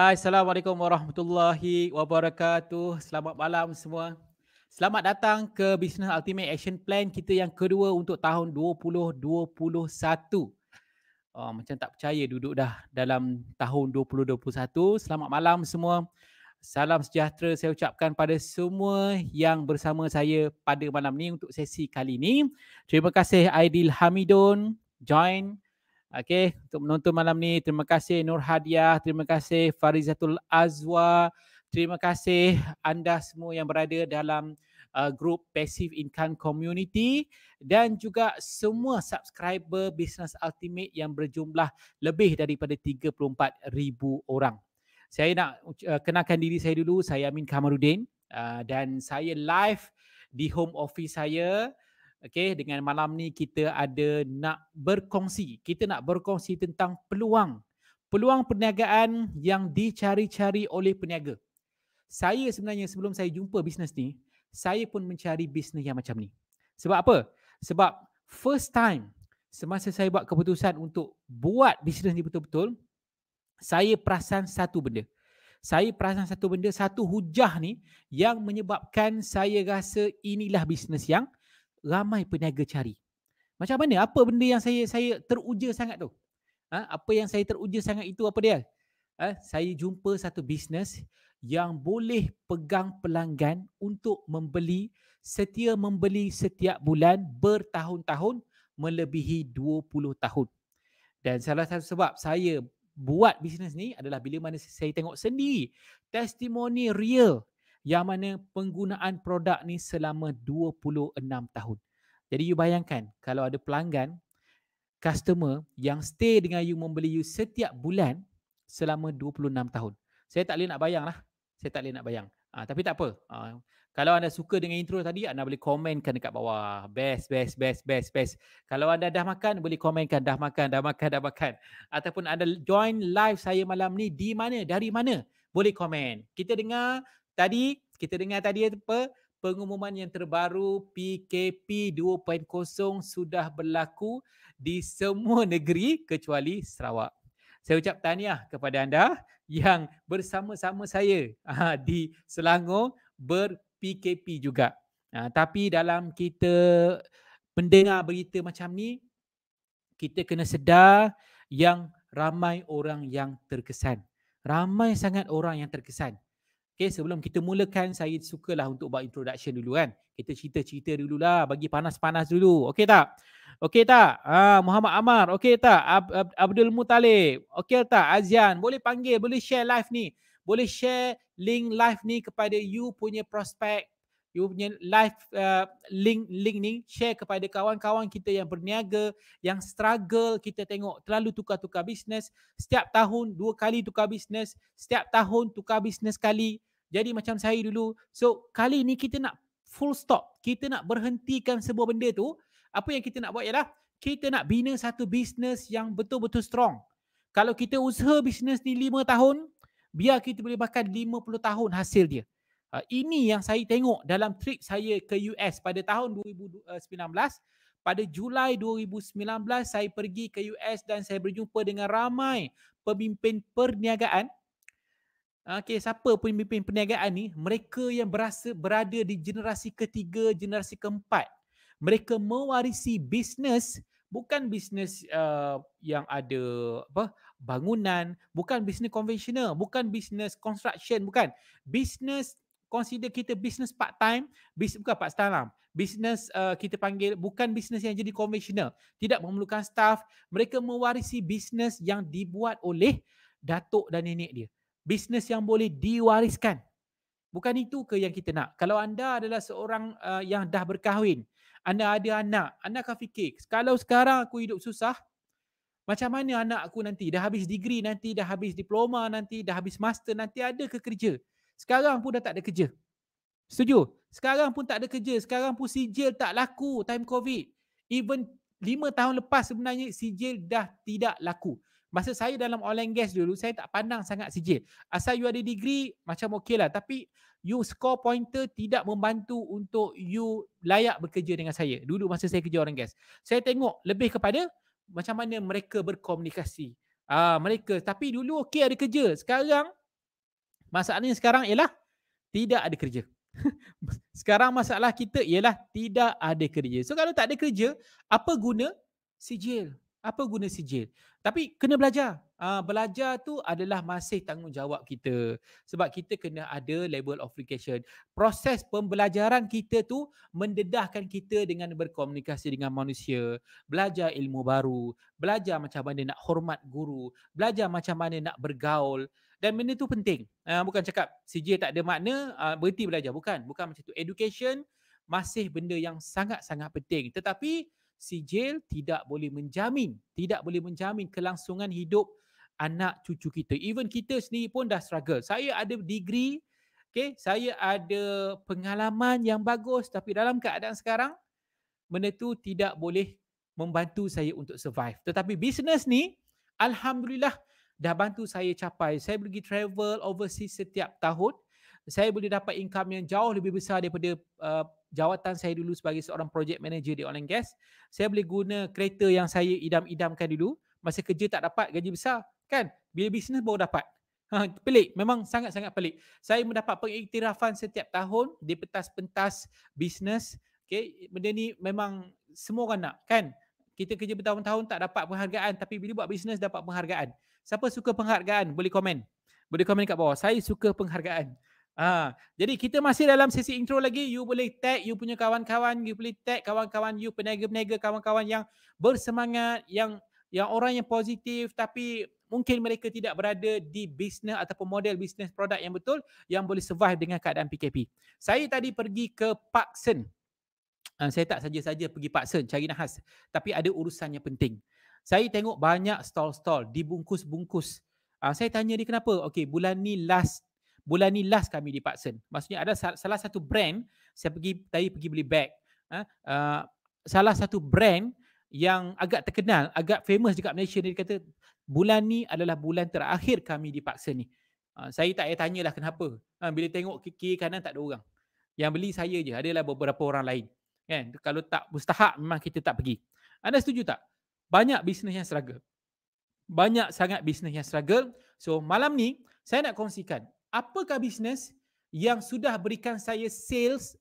Hai, Assalamualaikum warahmatullahi wabarakatuh. Selamat malam semua. Selamat datang ke Business Ultimate Action Plan kita yang kedua untuk tahun 2021. Oh, macam tak percaya duduk dah dalam tahun 2021. Selamat malam semua. Salam sejahtera saya ucapkan pada semua yang bersama saya pada malam ni untuk sesi kali ini. Terima kasih Aidil Hamidun join Okay, untuk menonton malam ni terima kasih Nur Hadiah, terima kasih Farizatul Azwa, terima kasih anda semua yang berada dalam uh, group Passive Income Community dan juga semua subscriber Business Ultimate yang berjumlah lebih daripada 34,000 orang. Saya nak uh, kenalkan diri saya dulu, saya Amin Kamarudin uh, dan saya live di home office saya Okay, dengan malam ni kita ada nak berkongsi. Kita nak berkongsi tentang peluang. Peluang perniagaan yang dicari-cari oleh peniaga. Saya sebenarnya sebelum saya jumpa bisnes ni, saya pun mencari bisnes yang macam ni. Sebab apa? Sebab first time semasa saya buat keputusan untuk buat bisnes ni betul-betul, saya perasan satu benda. Saya perasan satu benda, satu hujah ni yang menyebabkan saya rasa inilah bisnes yang ramai peniaga cari. Macam mana? Apa benda yang saya saya teruja sangat tu? Ha? Apa yang saya teruja sangat itu apa dia? Ha? Saya jumpa satu bisnes yang boleh pegang pelanggan untuk membeli, setia membeli setiap bulan bertahun-tahun melebihi 20 tahun. Dan salah satu sebab saya buat bisnes ni adalah bila mana saya tengok sendiri testimoni real yang mana penggunaan produk ni selama 26 tahun. Jadi you bayangkan kalau ada pelanggan customer yang stay dengan you membeli you setiap bulan selama 26 tahun. Saya tak boleh nak bayang lah. Saya tak boleh nak bayang. Ha, tapi tak apa. Ha, kalau anda suka dengan intro tadi, anda boleh komenkan dekat bawah. Best, best, best, best, best. Kalau anda dah makan, boleh komenkan. Dah makan, dah makan, dah makan. Ataupun anda join live saya malam ni di mana, dari mana, boleh komen. Kita dengar Tadi kita dengar tadi apa pengumuman yang terbaru PKP 2.0 sudah berlaku di semua negeri kecuali Sarawak. Saya ucap tahniah kepada anda yang bersama-sama saya aa, ah, di Selangor ber PKP juga. Aa, ah, tapi dalam kita mendengar berita macam ni kita kena sedar yang ramai orang yang terkesan. Ramai sangat orang yang terkesan. Okay, sebelum kita mulakan, saya sukalah untuk buat introduction dulu kan. Kita cerita-cerita dululah, bagi panas-panas dulu. Okay tak? Okay tak? Ah, Muhammad Amar, okay tak? Ab- Ab- Abdul Muttalib, okay tak? Azian, boleh panggil, boleh share live ni. Boleh share link live ni kepada you punya prospect, you punya live uh, link link ni share kepada kawan-kawan kita yang berniaga yang struggle kita tengok terlalu tukar-tukar bisnes setiap tahun dua kali tukar bisnes setiap tahun tukar bisnes kali jadi macam saya dulu. So kali ni kita nak full stop. Kita nak berhentikan sebuah benda tu. Apa yang kita nak buat ialah kita nak bina satu bisnes yang betul-betul strong. Kalau kita usaha bisnes ni 5 tahun, biar kita boleh makan 50 tahun hasil dia. Ha, ini yang saya tengok dalam trip saya ke US pada tahun 2019. Eh, pada Julai 2019, saya pergi ke US dan saya berjumpa dengan ramai pemimpin perniagaan Ah, okay, siapa pun pemimpin perniagaan ni, mereka yang berasa berada di generasi ketiga, generasi keempat. Mereka mewarisi bisnes, bukan bisnes uh, yang ada apa bangunan, bukan bisnes konvensional, bukan bisnes construction, bukan. Bisnes, consider kita bisnes part time, bis, bukan part time lah. Bisnes uh, kita panggil, bukan bisnes yang jadi konvensional. Tidak memerlukan staff, mereka mewarisi bisnes yang dibuat oleh datuk dan nenek dia bisnes yang boleh diwariskan. Bukan itu ke yang kita nak. Kalau anda adalah seorang uh, yang dah berkahwin, anda ada anak, anda akan fikir, kalau sekarang aku hidup susah, macam mana anak aku nanti? Dah habis degree nanti, dah habis diploma nanti, dah habis master nanti ada ke kerja? Sekarang pun dah tak ada kerja. Setuju? Sekarang pun tak ada kerja. Sekarang pun sijil tak laku time COVID. Even 5 tahun lepas sebenarnya sijil dah tidak laku. Masa saya dalam oil and gas dulu, saya tak pandang sangat sijil. Asal you ada degree, macam okey lah. Tapi you score pointer tidak membantu untuk you layak bekerja dengan saya. Dulu masa saya kerja orang gas. Saya tengok lebih kepada macam mana mereka berkomunikasi. Ah uh, mereka tapi dulu okey ada kerja. Sekarang masalahnya sekarang ialah tidak ada kerja. sekarang masalah kita ialah tidak ada kerja. So kalau tak ada kerja, apa guna sijil? Apa guna sijil? Tapi kena belajar. Uh, belajar tu adalah masih tanggungjawab kita. Sebab kita kena ada level of education. Proses pembelajaran kita tu mendedahkan kita dengan berkomunikasi dengan manusia. Belajar ilmu baru. Belajar macam mana nak hormat guru. Belajar macam mana nak bergaul. Dan benda tu penting. Uh, bukan cakap CJ tak ada makna uh, berhenti belajar. Bukan. Bukan macam tu. Education masih benda yang sangat-sangat penting. Tetapi sijil tidak boleh menjamin tidak boleh menjamin kelangsungan hidup anak cucu kita even kita sendiri pun dah struggle saya ada degree okay saya ada pengalaman yang bagus tapi dalam keadaan sekarang benda tu tidak boleh membantu saya untuk survive tetapi bisnes ni alhamdulillah dah bantu saya capai saya pergi travel overseas setiap tahun saya boleh dapat income yang jauh lebih besar daripada uh, jawatan saya dulu sebagai seorang project manager di online gas. Saya boleh guna kereta yang saya idam-idamkan dulu. Masa kerja tak dapat gaji besar kan? Bila bisnes baru dapat. Ha, pelik. Memang sangat-sangat pelik. Saya mendapat pengiktirafan setiap tahun di pentas-pentas bisnes. Okay. Benda ni memang semua orang nak kan? Kita kerja bertahun-tahun tak dapat penghargaan tapi bila buat bisnes dapat penghargaan. Siapa suka penghargaan boleh komen. Boleh komen kat bawah. Saya suka penghargaan. Ha, jadi kita masih dalam sesi intro lagi. You boleh tag you punya kawan-kawan. You boleh tag kawan-kawan you peniaga-peniaga kawan-kawan yang bersemangat, yang yang orang yang positif tapi mungkin mereka tidak berada di bisnes ataupun model bisnes produk yang betul yang boleh survive dengan keadaan PKP. Saya tadi pergi ke Park Sen. Ha, saya tak saja-saja pergi Park Sen cari nahas. Tapi ada urusan yang penting. Saya tengok banyak stall-stall dibungkus-bungkus. Ha, saya tanya dia kenapa? Okey, bulan ni last bulan ni last kami di Paksen. Maksudnya ada salah satu brand saya pergi tadi pergi beli bag. Ha? Uh, salah satu brand yang agak terkenal, agak famous dekat Malaysia dia kata bulan ni adalah bulan terakhir kami di Paksen ni. Ha, saya tak payah tanyalah kenapa. Ha, bila tengok kiri kanan tak ada orang. Yang beli saya je, adalah beberapa orang lain. Kan? Kalau tak mustahak memang kita tak pergi. Anda setuju tak? Banyak bisnes yang struggle. Banyak sangat bisnes yang struggle. So malam ni saya nak kongsikan apakah bisnes yang sudah berikan saya sales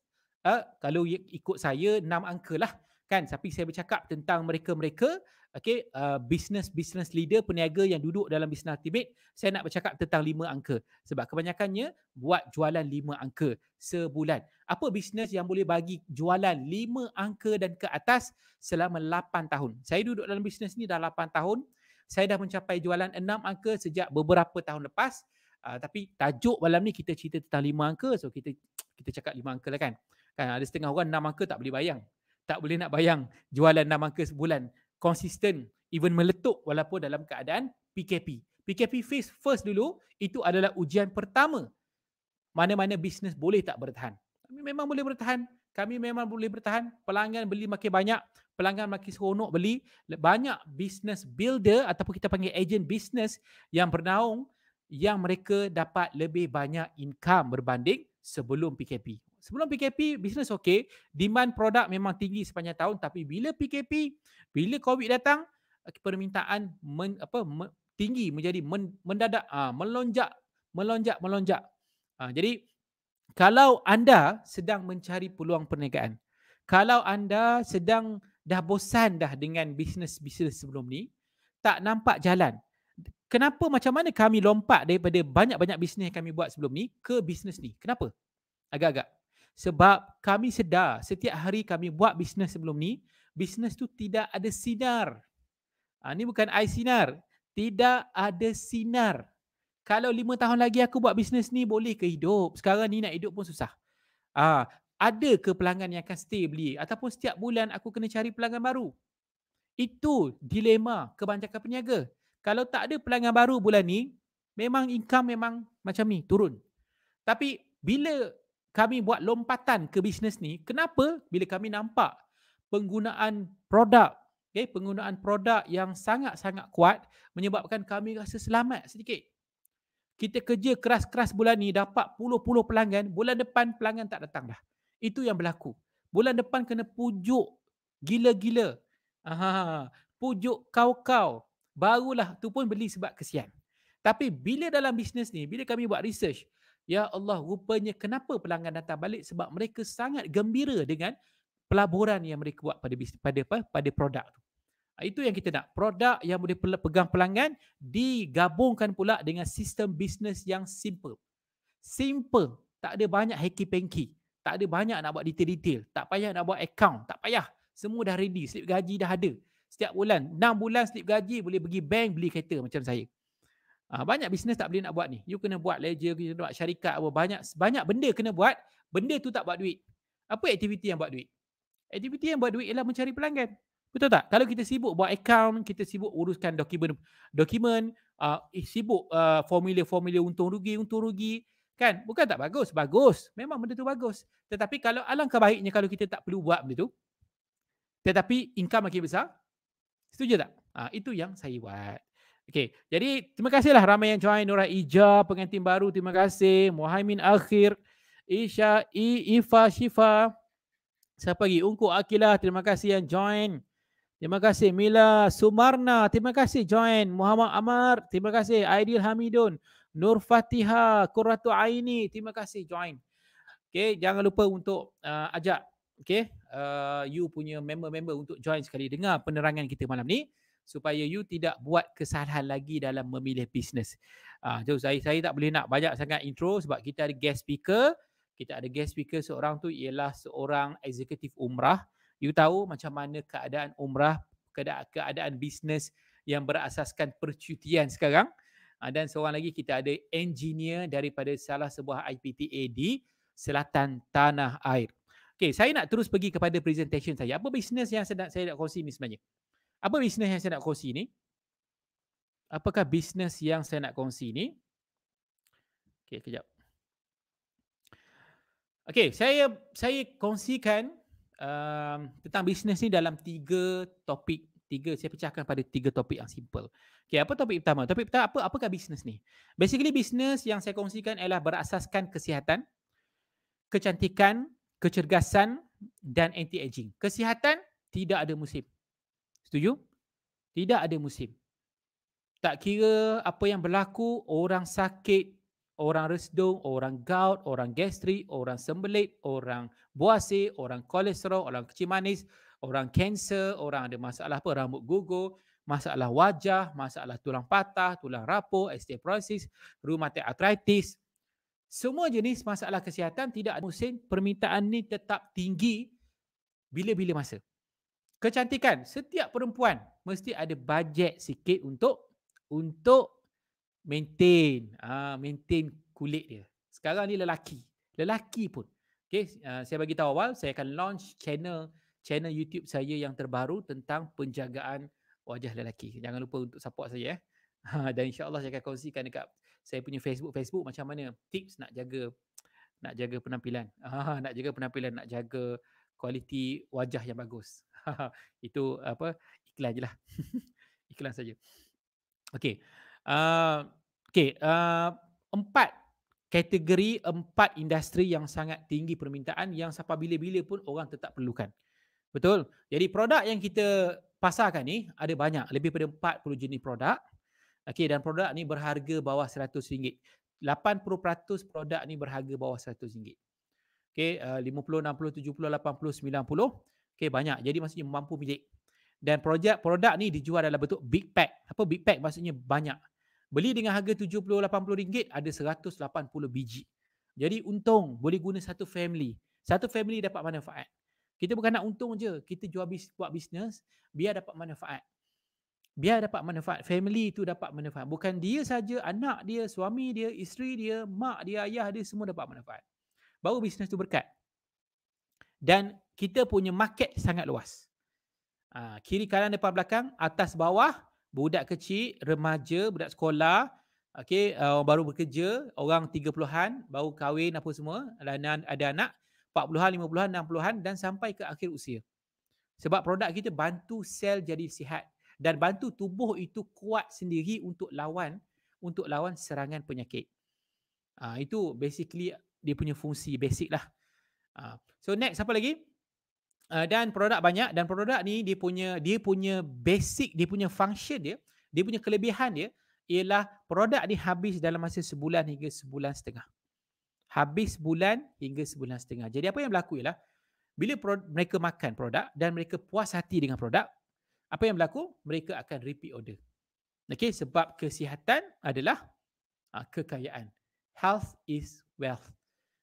uh, kalau ikut saya enam angka lah kan tapi saya bercakap tentang mereka-mereka okey uh, eh, business business leader peniaga yang duduk dalam bisnes ultimate saya nak bercakap tentang lima angka sebab kebanyakannya buat jualan lima angka sebulan apa bisnes yang boleh bagi jualan lima angka dan ke atas selama lapan tahun saya duduk dalam bisnes ni dah lapan tahun saya dah mencapai jualan enam angka sejak beberapa tahun lepas Uh, tapi tajuk malam ni kita cerita tentang lima angka. So kita kita cakap lima angka lah kan. Kan ada setengah orang enam angka tak boleh bayang. Tak boleh nak bayang jualan enam angka sebulan. Konsisten. Even meletup walaupun dalam keadaan PKP. PKP phase first dulu itu adalah ujian pertama. Mana-mana bisnes boleh tak bertahan. Kami memang boleh bertahan. Kami memang boleh bertahan. Pelanggan beli makin banyak. Pelanggan makin seronok beli. Banyak bisnes builder ataupun kita panggil agent bisnes yang bernaung yang mereka dapat lebih banyak income berbanding sebelum PKP. Sebelum PKP, bisnes okey. Demand produk memang tinggi sepanjang tahun. Tapi bila PKP, bila COVID datang, eh, permintaan men, apa, men, tinggi menjadi men, mendadak, ha, melonjak, melonjak, melonjak. Ha, jadi, kalau anda sedang mencari peluang perniagaan, kalau anda sedang dah bosan dah dengan bisnes-bisnes sebelum ni, tak nampak jalan, kenapa macam mana kami lompat daripada banyak-banyak bisnes yang kami buat sebelum ni ke bisnes ni? Kenapa? Agak-agak. Sebab kami sedar setiap hari kami buat bisnes sebelum ni, bisnes tu tidak ada sinar. Ha, ni bukan air sinar. Tidak ada sinar. Kalau lima tahun lagi aku buat bisnes ni boleh ke hidup? Sekarang ni nak hidup pun susah. ha, ada ke pelanggan yang akan stay beli? Ataupun setiap bulan aku kena cari pelanggan baru? Itu dilema kebanyakan peniaga kalau tak ada pelanggan baru bulan ni, memang income memang macam ni, turun. Tapi bila kami buat lompatan ke bisnes ni, kenapa bila kami nampak penggunaan produk, okay, eh, penggunaan produk yang sangat-sangat kuat menyebabkan kami rasa selamat sedikit. Kita kerja keras-keras bulan ni dapat puluh-puluh pelanggan, bulan depan pelanggan tak datang dah. Itu yang berlaku. Bulan depan kena pujuk gila-gila. Aha, pujuk kau-kau barulah tu pun beli sebab kesian. Tapi bila dalam bisnes ni, bila kami buat research, ya Allah rupanya kenapa pelanggan datang balik sebab mereka sangat gembira dengan pelaburan yang mereka buat pada bisnes, pada apa? pada produk tu. Ah, itu yang kita nak. Produk yang boleh pegang pelanggan digabungkan pula dengan sistem bisnes yang simple. Simple. Tak ada banyak hacky-panky. Tak ada banyak nak buat detail-detail. Tak payah nak buat account. Tak payah. Semua dah ready. Slip gaji dah ada setiap bulan 6 bulan slip gaji boleh pergi bank beli kereta macam saya ha, banyak bisnes tak boleh nak buat ni you kena buat ledger kena buat syarikat apa banyak banyak benda kena buat benda tu tak buat duit apa aktiviti yang buat duit aktiviti yang buat duit ialah mencari pelanggan betul tak kalau kita sibuk buat account kita sibuk uruskan dokumen dokumen uh, ah, eh, sibuk uh, formula-formula untung rugi untung rugi kan bukan tak bagus bagus memang benda tu bagus tetapi kalau alangkah baiknya kalau kita tak perlu buat benda tu tetapi income makin besar Setuju tak? Ha, itu yang saya buat. Okay. jadi terima kasihlah ramai yang join. Nurah Ija, pengantin baru, terima kasih. Muhaimin Akhir, Isha, I, Ifa, Shifa. Siapa lagi? Ungku Akilah, terima kasih yang join. Terima kasih Mila Sumarna, terima kasih join. Muhammad Amar, terima kasih. Aidil Hamidun, Nur Fatiha, Kuratu Aini, terima kasih join. Okay. jangan lupa untuk uh, ajak okay, uh, you punya member-member untuk join sekali dengar penerangan kita malam ni supaya you tidak buat kesalahan lagi dalam memilih bisnes. Uh, ah, jadi saya saya tak boleh nak banyak sangat intro sebab kita ada guest speaker. Kita ada guest speaker seorang tu ialah seorang eksekutif umrah. You tahu macam mana keadaan umrah, keadaan, keadaan bisnes yang berasaskan percutian sekarang. Uh, dan seorang lagi kita ada engineer daripada salah sebuah IPTA di selatan tanah air. Okay, saya nak terus pergi kepada presentation saya. Apa bisnes yang saya nak, saya nak kongsi ni sebenarnya? Apa bisnes yang saya nak kongsi ni? Apakah bisnes yang saya nak kongsi ni? Okay, kejap. Okay, saya saya kongsikan um, tentang bisnes ni dalam tiga topik. Tiga, saya pecahkan pada tiga topik yang simple. Okay, apa topik pertama? Topik pertama, apa, apakah bisnes ni? Basically, bisnes yang saya kongsikan ialah berasaskan kesihatan, kecantikan, kecergasan dan anti-aging. Kesihatan tidak ada musim. Setuju? Tidak ada musim. Tak kira apa yang berlaku, orang sakit, orang resdung, orang gout, orang gastrik, orang sembelit, orang buasi, orang kolesterol, orang kecil manis, orang kanser, orang ada masalah apa, rambut gugur, masalah wajah, masalah tulang patah, tulang rapuh, osteoporosis, rheumatoid arthritis, semua jenis masalah kesihatan tidak ada musim permintaan ni tetap tinggi bila-bila masa. Kecantikan, setiap perempuan mesti ada bajet sikit untuk untuk maintain ah maintain kulit dia. Sekarang ni lelaki, lelaki pun. Okey, uh, ha, saya bagi tahu awal saya akan launch channel channel YouTube saya yang terbaru tentang penjagaan wajah lelaki. Jangan lupa untuk support saya eh. Ha, dan insya-Allah saya akan kongsikan dekat saya punya Facebook Facebook macam mana tips nak jaga nak jaga penampilan ha, ha, nak jaga penampilan nak jaga kualiti wajah yang bagus ha, itu apa iklan je lah iklan saja okay uh, ah, okay uh, ah, empat kategori empat industri yang sangat tinggi permintaan yang siapa bila-bila pun orang tetap perlukan betul jadi produk yang kita pasarkan ni ada banyak lebih daripada 40 jenis produk Okay, dan produk ni berharga bawah RM100. 80% produk ni berharga bawah RM100. Okey uh, 50, 60, 70, 80, 90. Okay, banyak. Jadi maksudnya mampu milik. Dan projek produk ni dijual dalam bentuk big pack. Apa big pack maksudnya banyak. Beli dengan harga RM70, RM80 ada 180 biji. Jadi untung boleh guna satu family. Satu family dapat manfaat. Kita bukan nak untung je. Kita jual bis, buat bisnes biar dapat manfaat biar dapat manfaat family tu dapat manfaat bukan dia saja anak dia suami dia isteri dia mak dia ayah dia semua dapat manfaat baru bisnes tu berkat dan kita punya market sangat luas ha, kiri kanan depan belakang atas bawah budak kecil remaja budak sekolah okay uh, baru bekerja orang tiga puluhan baru kahwin apa semua dan lah ada anak empat puluhan lima puluhan enam puluhan dan sampai ke akhir usia sebab produk kita bantu sel jadi sihat dan bantu tubuh itu kuat sendiri untuk lawan untuk lawan serangan penyakit. Uh, itu basically dia punya fungsi basic lah. Uh, so next apa lagi? Uh, dan produk banyak dan produk ni dia punya dia punya basic dia punya function dia dia punya kelebihan dia ialah produk ni habis dalam masa sebulan hingga sebulan setengah. Habis bulan hingga sebulan setengah. Jadi apa yang berlaku ialah bila mereka makan produk dan mereka puas hati dengan produk, apa yang berlaku? Mereka akan repeat order. Okay, sebab kesihatan adalah uh, kekayaan. Health is wealth.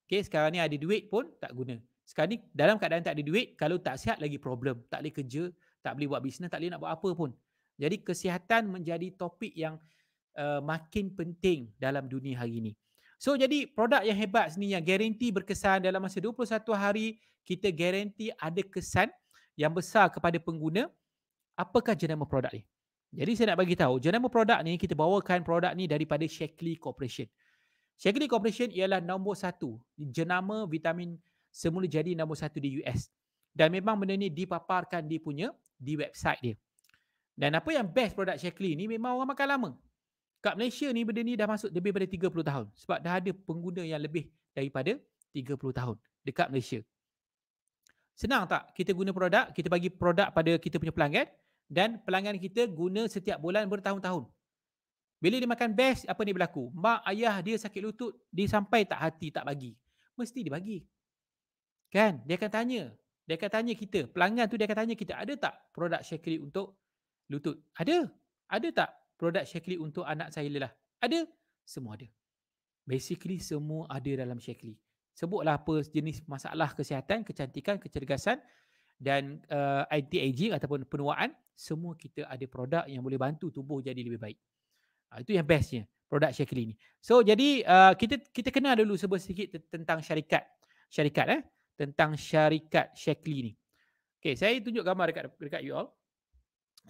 Okay, sekarang ni ada duit pun tak guna. Sekarang ni dalam keadaan tak ada duit, kalau tak sihat lagi problem. Tak boleh kerja, tak boleh buat bisnes, tak boleh nak buat apa pun. Jadi kesihatan menjadi topik yang uh, makin penting dalam dunia hari ni. So jadi produk yang hebat sini yang garanti berkesan dalam masa 21 hari kita garanti ada kesan yang besar kepada pengguna apakah jenama produk ni? Jadi saya nak bagi tahu, jenama produk ni kita bawakan produk ni daripada Shakely Corporation. Shakely Corporation ialah nombor satu jenama vitamin semula jadi nombor satu di US. Dan memang benda ni dipaparkan dia punya di website dia. Dan apa yang best produk Shakely ni memang orang makan lama. Kat Malaysia ni benda ni dah masuk lebih daripada 30 tahun. Sebab dah ada pengguna yang lebih daripada 30 tahun dekat Malaysia. Senang tak kita guna produk, kita bagi produk pada kita punya pelanggan dan pelanggan kita guna setiap bulan bertahun-tahun. Bila dia makan best, apa ni berlaku? Mak, ayah dia sakit lutut, dia sampai tak hati, tak bagi. Mesti dia bagi. Kan? Dia akan tanya. Dia akan tanya kita. Pelanggan tu dia akan tanya kita, ada tak produk Shakri untuk lutut? Ada. Ada tak produk Shakri untuk anak saya lelah? Ada. Semua ada. Basically semua ada dalam Shakri. Sebutlah apa jenis masalah kesihatan, kecantikan, kecergasan dan uh, anti-aging ataupun penuaan semua kita ada produk yang boleh bantu tubuh jadi lebih baik. Uh, itu yang bestnya produk Shakili ni. So jadi uh, kita kita kenal dulu sebuah sikit tentang syarikat. Syarikat eh. Tentang syarikat Shakili ni. Okay saya tunjuk gambar dekat, dekat you all.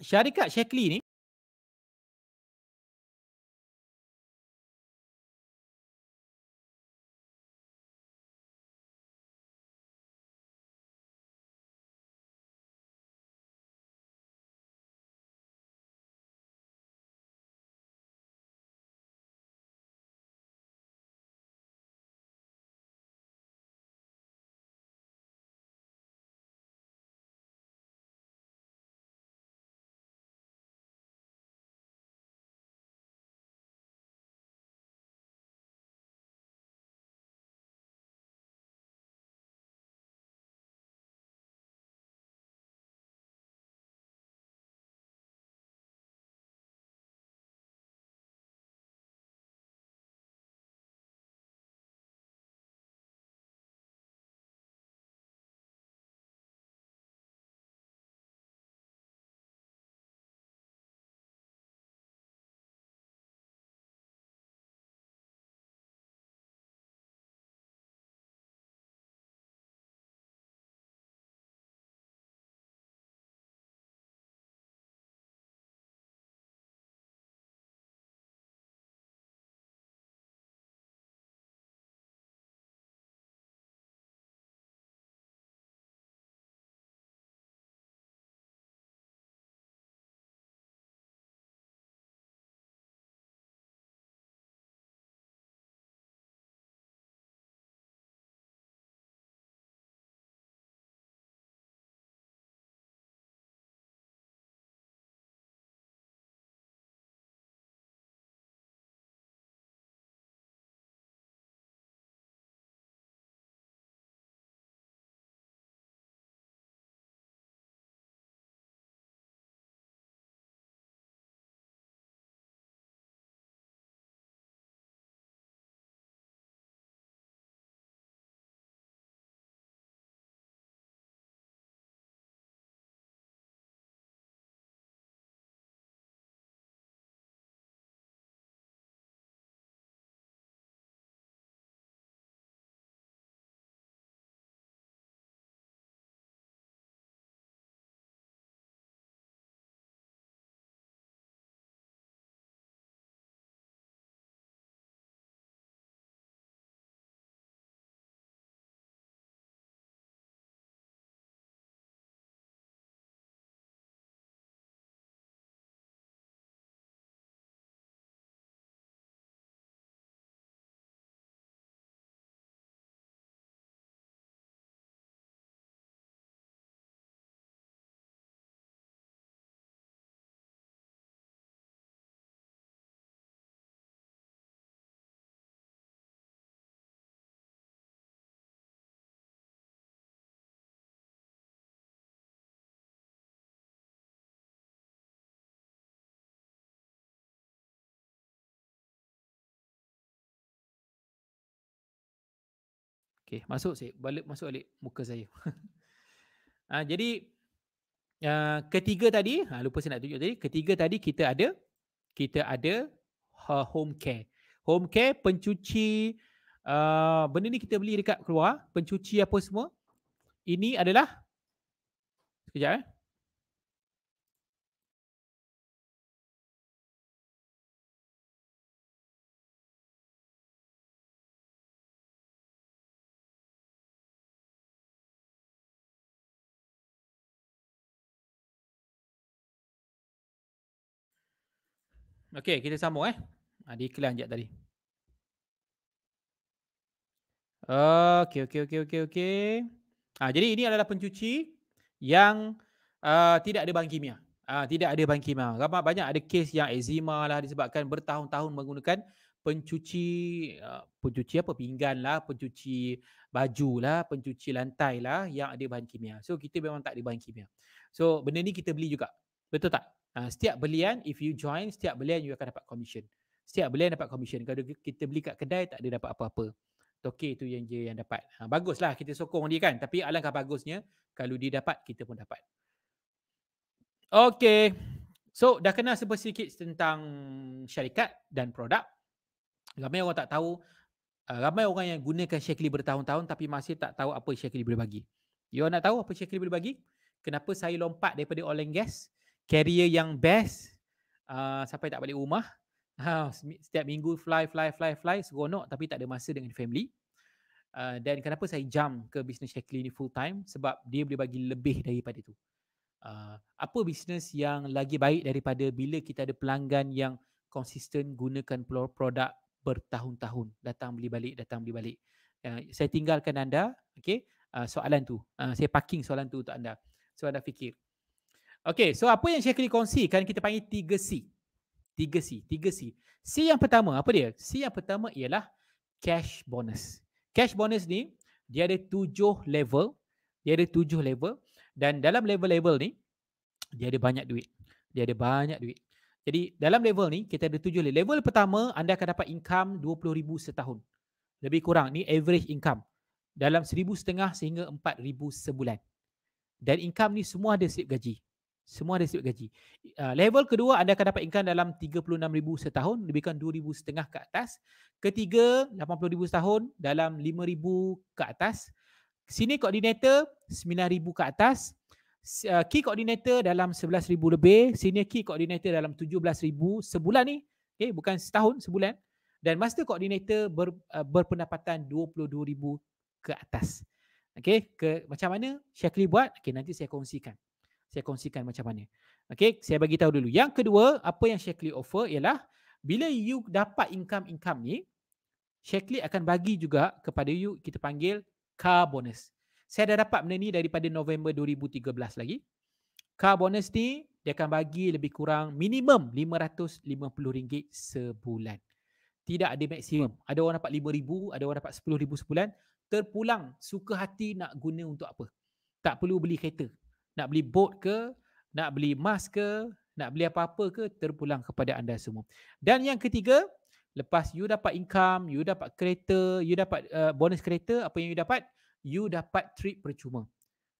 Syarikat Shakili ni Okay, masuk saya. Balik, masuk balik muka saya. ha, jadi, uh, ketiga tadi, ha, lupa saya nak tunjuk tadi. Ketiga tadi kita ada, kita ada her home care. Home care, pencuci, uh, benda ni kita beli dekat keluar. Pencuci apa semua. Ini adalah, sekejap eh. Okey, kita sambung eh. Ada ah, iklan je tadi. Okey, okey, okey, okey, okey. Ha, jadi ini adalah pencuci yang uh, tidak ada bahan kimia. Ha, tidak ada bahan kimia. Ramai banyak ada kes yang eczema lah disebabkan bertahun-tahun menggunakan pencuci pencuci apa pinggan lah, pencuci baju lah, pencuci lantai lah yang ada bahan kimia. So kita memang tak ada bahan kimia. So benda ni kita beli juga. Betul tak? Ah, setiap belian if you join setiap belian you akan dapat commission setiap belian dapat commission kalau kita beli kat kedai tak ada dapat apa-apa Okay, tu yang dia yang dapat ha, baguslah kita sokong dia kan tapi alangkah bagusnya kalau dia dapat kita pun dapat Okay. So dah kenal sedikit tentang syarikat dan produk. Ramai orang tak tahu. Uh, ramai orang yang gunakan Shakely bertahun-tahun tapi masih tak tahu apa Shakely boleh bagi. You nak tahu apa Shakely boleh bagi? Kenapa saya lompat daripada oil and carrier yang best uh, sampai tak balik rumah ha, setiap minggu fly fly fly fly seronok tapi tak ada masa dengan family ah, dan uh, kenapa saya jump ke business Shackley ni full time sebab dia boleh bagi lebih daripada tu uh, apa bisnes yang lagi baik daripada bila kita ada pelanggan yang konsisten gunakan produk bertahun-tahun datang beli balik datang beli balik uh, saya tinggalkan anda okay uh, soalan tu uh, saya parking soalan tu untuk anda so anda fikir Okay, so apa yang saya kena kongsikan kita panggil 3C. 3C, 3C. C yang pertama, apa dia? C yang pertama ialah cash bonus. Cash bonus ni, dia ada tujuh level. Dia ada tujuh level. Dan dalam level-level ni, dia ada banyak duit. Dia ada banyak duit. Jadi dalam level ni, kita ada tujuh level. Level pertama, anda akan dapat income RM20,000 setahun. Lebih kurang, ni average income. Dalam RM1,500 sehingga RM4,000 sebulan. Dan income ni semua ada slip gaji. Semua ada slip gaji. Uh, level kedua anda akan dapat income dalam 36,000 setahun lebihkan kurang 2,000 setengah ke atas. Ketiga 80,000 setahun dalam 5,000 ke atas. Sini koordinator 9,000 ke atas. Uh, key koordinator dalam 11,000 lebih. Sini key koordinator dalam 17,000 sebulan ni. Okay, bukan setahun, sebulan. Dan master koordinator ber, uh, berpendapatan 22,000 ke atas. Okay, ke, macam mana Syakli buat? Okay, nanti saya kongsikan saya kongsikan macam mana. Okay, saya bagi tahu dulu. Yang kedua, apa yang Shackley offer ialah bila you dapat income-income ni, Shackley akan bagi juga kepada you kita panggil car bonus. Saya dah dapat benda ni daripada November 2013 lagi. Car bonus ni dia akan bagi lebih kurang minimum RM550 sebulan. Tidak ada maksimum. Ada orang dapat RM5,000, ada orang dapat RM10,000 sebulan. Terpulang suka hati nak guna untuk apa. Tak perlu beli kereta nak beli boat ke, nak beli emas ke, nak beli apa-apa ke terpulang kepada anda semua. Dan yang ketiga, lepas you dapat income, you dapat kereta, you dapat uh, bonus kereta, apa yang you dapat? You dapat trip percuma.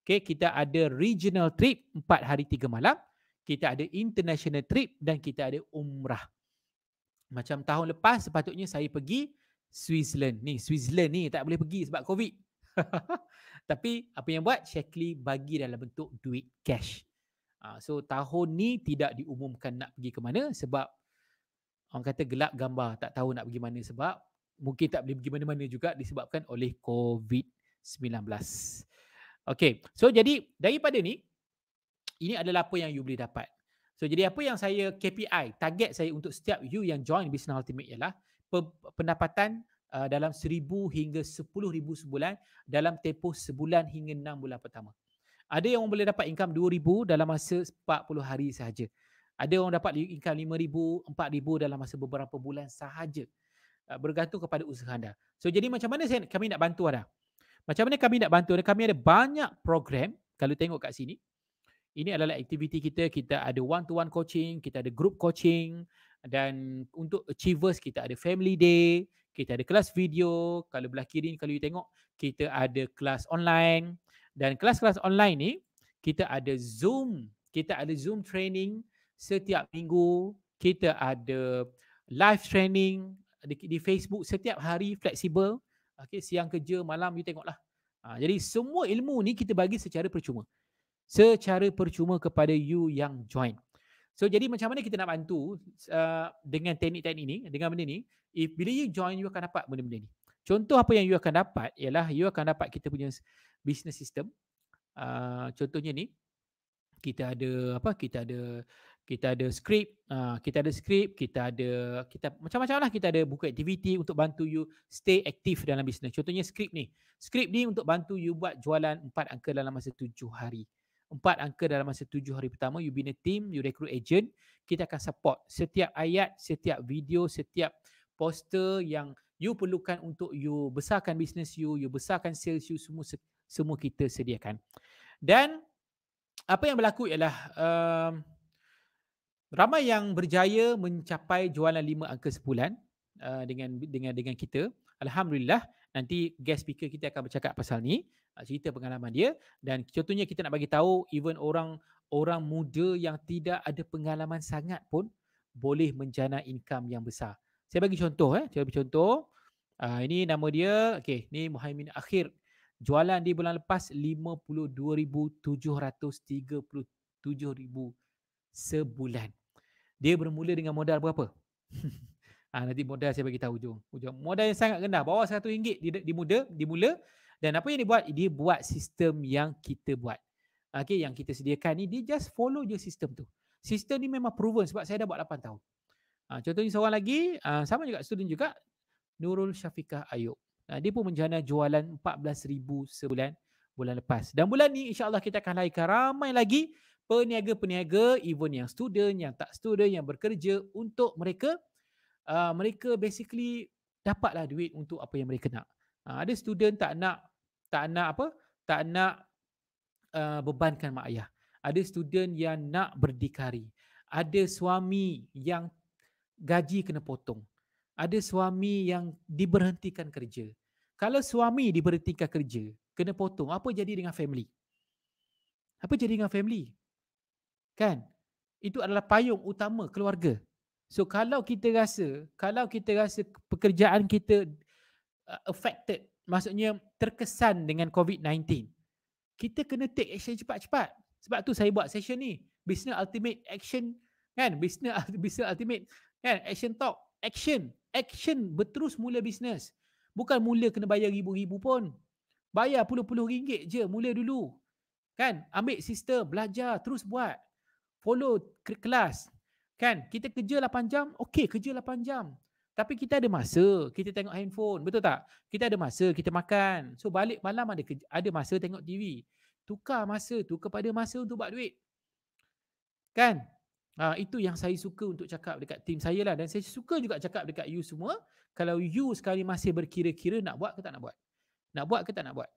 Okay, kita ada regional trip 4 hari 3 malam. Kita ada international trip dan kita ada umrah. Macam tahun lepas sepatutnya saya pergi Switzerland. Ni Switzerland ni tak boleh pergi sebab COVID. Tapi apa yang buat Shekli bagi dalam bentuk duit cash. Uh, so tahun ni tidak diumumkan nak pergi ke mana sebab orang kata gelap gambar tak tahu nak pergi mana sebab mungkin tak boleh pergi mana-mana juga disebabkan oleh COVID-19. Okay, so jadi daripada ni, ini adalah apa yang you boleh dapat. So jadi apa yang saya KPI, target saya untuk setiap you yang join Business Ultimate ialah pendapatan Uh, dalam seribu hingga sepuluh ribu sebulan dalam tempoh sebulan hingga enam bulan pertama. Ada yang boleh dapat income dua ribu dalam masa empat puluh hari sahaja. Ada orang dapat income lima ribu empat ribu dalam masa beberapa bulan sahaja. Uh, bergantung kepada usaha anda. So jadi macam mana saya kami nak bantu anda? Macam mana kami nak bantu anda? Kami ada banyak program kalau tengok kat sini. Ini adalah aktiviti kita. Kita ada one-to-one coaching, kita ada group coaching dan untuk achievers kita ada family day, kita ada kelas video kalau belah kiri ni kalau you tengok kita ada kelas online dan kelas-kelas online ni kita ada zoom kita ada zoom training setiap minggu kita ada live training di, di Facebook setiap hari fleksibel okey siang kerja malam you tengoklah ha, jadi semua ilmu ni kita bagi secara percuma secara percuma kepada you yang join So jadi macam mana kita nak bantu uh, dengan teknik-teknik ini, dengan benda ni, if bila you join you akan dapat benda-benda ni. Contoh apa yang you akan dapat ialah you akan dapat kita punya business system. Uh, contohnya ni kita ada apa kita ada kita ada script, uh, kita ada script, kita ada kita macam-macam lah kita ada buku aktiviti untuk bantu you stay aktif dalam business. Contohnya script ni. Script ni untuk bantu you buat jualan 4 angka dalam masa tujuh hari empat angka dalam masa tujuh hari pertama you bina team you recruit agent kita akan support setiap ayat setiap video setiap poster yang you perlukan untuk you besarkan business you you besarkan sales you semua semua kita sediakan dan apa yang berlaku ialah um, ramai yang berjaya mencapai jualan lima angka sebulan uh, dengan dengan dengan kita alhamdulillah nanti guest speaker kita akan bercakap pasal ni ah, cerita pengalaman dia dan contohnya kita nak bagi tahu even orang orang muda yang tidak ada pengalaman sangat pun boleh menjana income yang besar saya bagi contoh eh saya bagi contoh uh, ini nama dia okey ni Muhaimin Akhir jualan di bulan lepas 52737000 sebulan dia bermula dengan modal berapa Ha, nanti modal saya bagi tahu ujung. ujung. Modal yang sangat rendah. Bawah RM100 di, di muda, dimula. Dan apa yang dia buat? Dia buat sistem yang kita buat. Okay, yang kita sediakan ni, dia just follow je sistem tu. Sistem ni memang proven sebab saya dah buat 8 tahun. Ha, contohnya seorang lagi, ha, sama juga student juga, Nurul Syafiqah Ayub. Ha, dia pun menjana jualan RM14,000 sebulan bulan lepas. Dan bulan ni insyaAllah kita akan laikan ramai lagi peniaga-peniaga, even yang student, yang tak student, yang bekerja untuk mereka uh, mereka basically dapatlah duit untuk apa yang mereka nak. Uh, ada student tak nak tak nak apa? Tak nak uh, bebankan mak ayah. Ada student yang nak berdikari. Ada suami yang gaji kena potong. Ada suami yang diberhentikan kerja. Kalau suami diberhentikan kerja, kena potong, apa jadi dengan family? Apa jadi dengan family? Kan? Itu adalah payung utama keluarga. So kalau kita rasa, kalau kita rasa pekerjaan kita uh, affected, maksudnya terkesan dengan COVID-19, kita kena take action cepat-cepat. Sebab tu saya buat session ni, business ultimate action kan, business business ultimate kan, action talk, action, action berterus mula business. Bukan mula kena bayar ribu-ribu pun. Bayar puluh-puluh ringgit je mula dulu. Kan? Ambil sistem belajar, terus buat. Follow kelas, Kan? Kita kerja 8 jam, okey kerja 8 jam. Tapi kita ada masa, kita tengok handphone, betul tak? Kita ada masa, kita makan. So balik malam ada ada masa tengok TV. Tukar masa tu kepada masa untuk buat duit. Kan? Ha, itu yang saya suka untuk cakap dekat tim saya lah. Dan saya suka juga cakap dekat you semua. Kalau you sekali masih berkira-kira nak buat ke tak nak buat. Nak buat ke tak nak buat.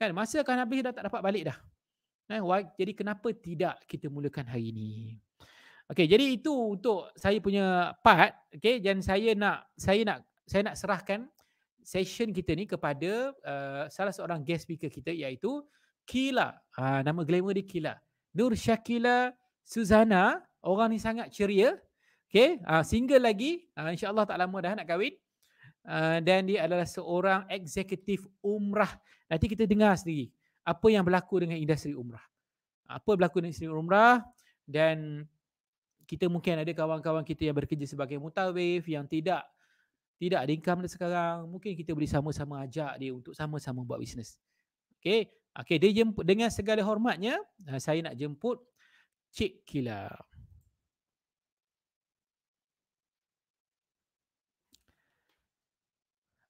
Kan? Masa akan habis dah tak dapat balik dah. Nah, kan? Jadi kenapa tidak kita mulakan hari ini? Okey, jadi itu untuk saya punya part, okey, dan saya nak saya nak saya nak serahkan session kita ni kepada uh, salah seorang guest speaker kita iaitu Kila. Uh, ah, nama glamour dia Kila. Nur Syakila Suzana, orang ni sangat ceria. Okey, uh, single lagi, uh, insya-Allah tak lama dah nak kahwin. Uh, dan dia adalah seorang eksekutif umrah. Nanti kita dengar sendiri apa yang berlaku dengan industri umrah. Apa berlaku dengan industri umrah dan kita mungkin ada kawan-kawan kita yang bekerja sebagai mutawif yang tidak tidak ada income dari sekarang, mungkin kita boleh sama-sama ajak dia untuk sama-sama buat bisnes. Okey. Okey, dia jemput dengan segala hormatnya, eh, saya nak jemput Cik Kila.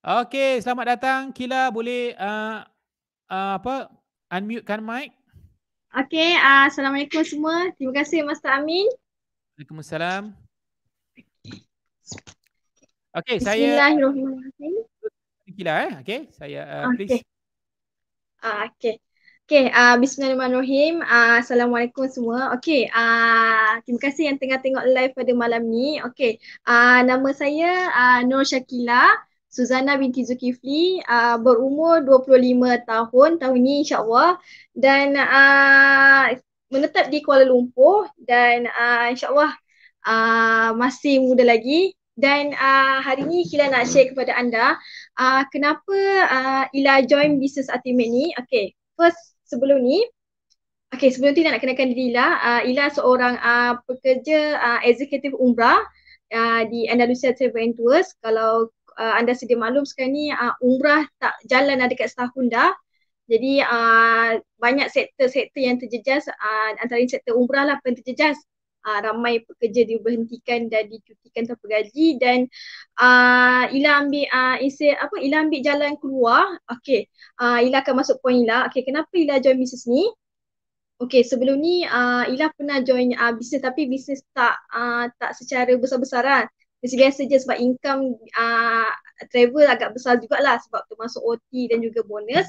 Okey, selamat datang Kila, boleh uh, uh, apa unmute kan mic? Okey, uh, assalamualaikum semua. Terima kasih Master Amin. Waalaikumsalam. Okay, saya Bismillahirrahmanirrahim. Kila eh. Okey, saya uh, okay. please. uh, ah, okey. Okay, uh, Bismillahirrahmanirrahim. Uh, Assalamualaikum semua. Okay, uh, terima kasih yang tengah tengok live pada malam ni. Okay, uh, nama saya uh, Nur Syakila Suzana binti Zulkifli, uh, berumur 25 tahun, tahun ni insyaAllah. Dan uh, menetap di Kuala Lumpur dan uh, insyaAllah uh, masih muda lagi dan uh, hari ni Hila nak share kepada anda uh, kenapa uh, Ila join Business Ultimate ni okay first sebelum ni okay sebelum tu nak kenalkan diri Ila uh, Ila seorang uh, pekerja uh, executive umrah uh, di Andalusia Travel and Tours kalau uh, anda sedia maklum sekarang ni uh, umrah tak jalan dah dekat setahun dah jadi uh, banyak sektor-sektor yang terjejas uh, antara sektor umrah lah pun terjejas. Uh, ramai pekerja diberhentikan dan dicutikan tanpa gaji dan uh, Ila ambil uh, isi, apa Ila ambil jalan keluar. okay Uh, Ila akan masuk poin Ila. Okey, kenapa Ila join bisnes ni? Okay sebelum ni uh, Ila pernah join uh, bisnes tapi bisnes tak uh, tak secara besar-besaran. Biasa-biasa je sebab income uh, travel agak besar jugalah sebab termasuk OT dan juga bonus.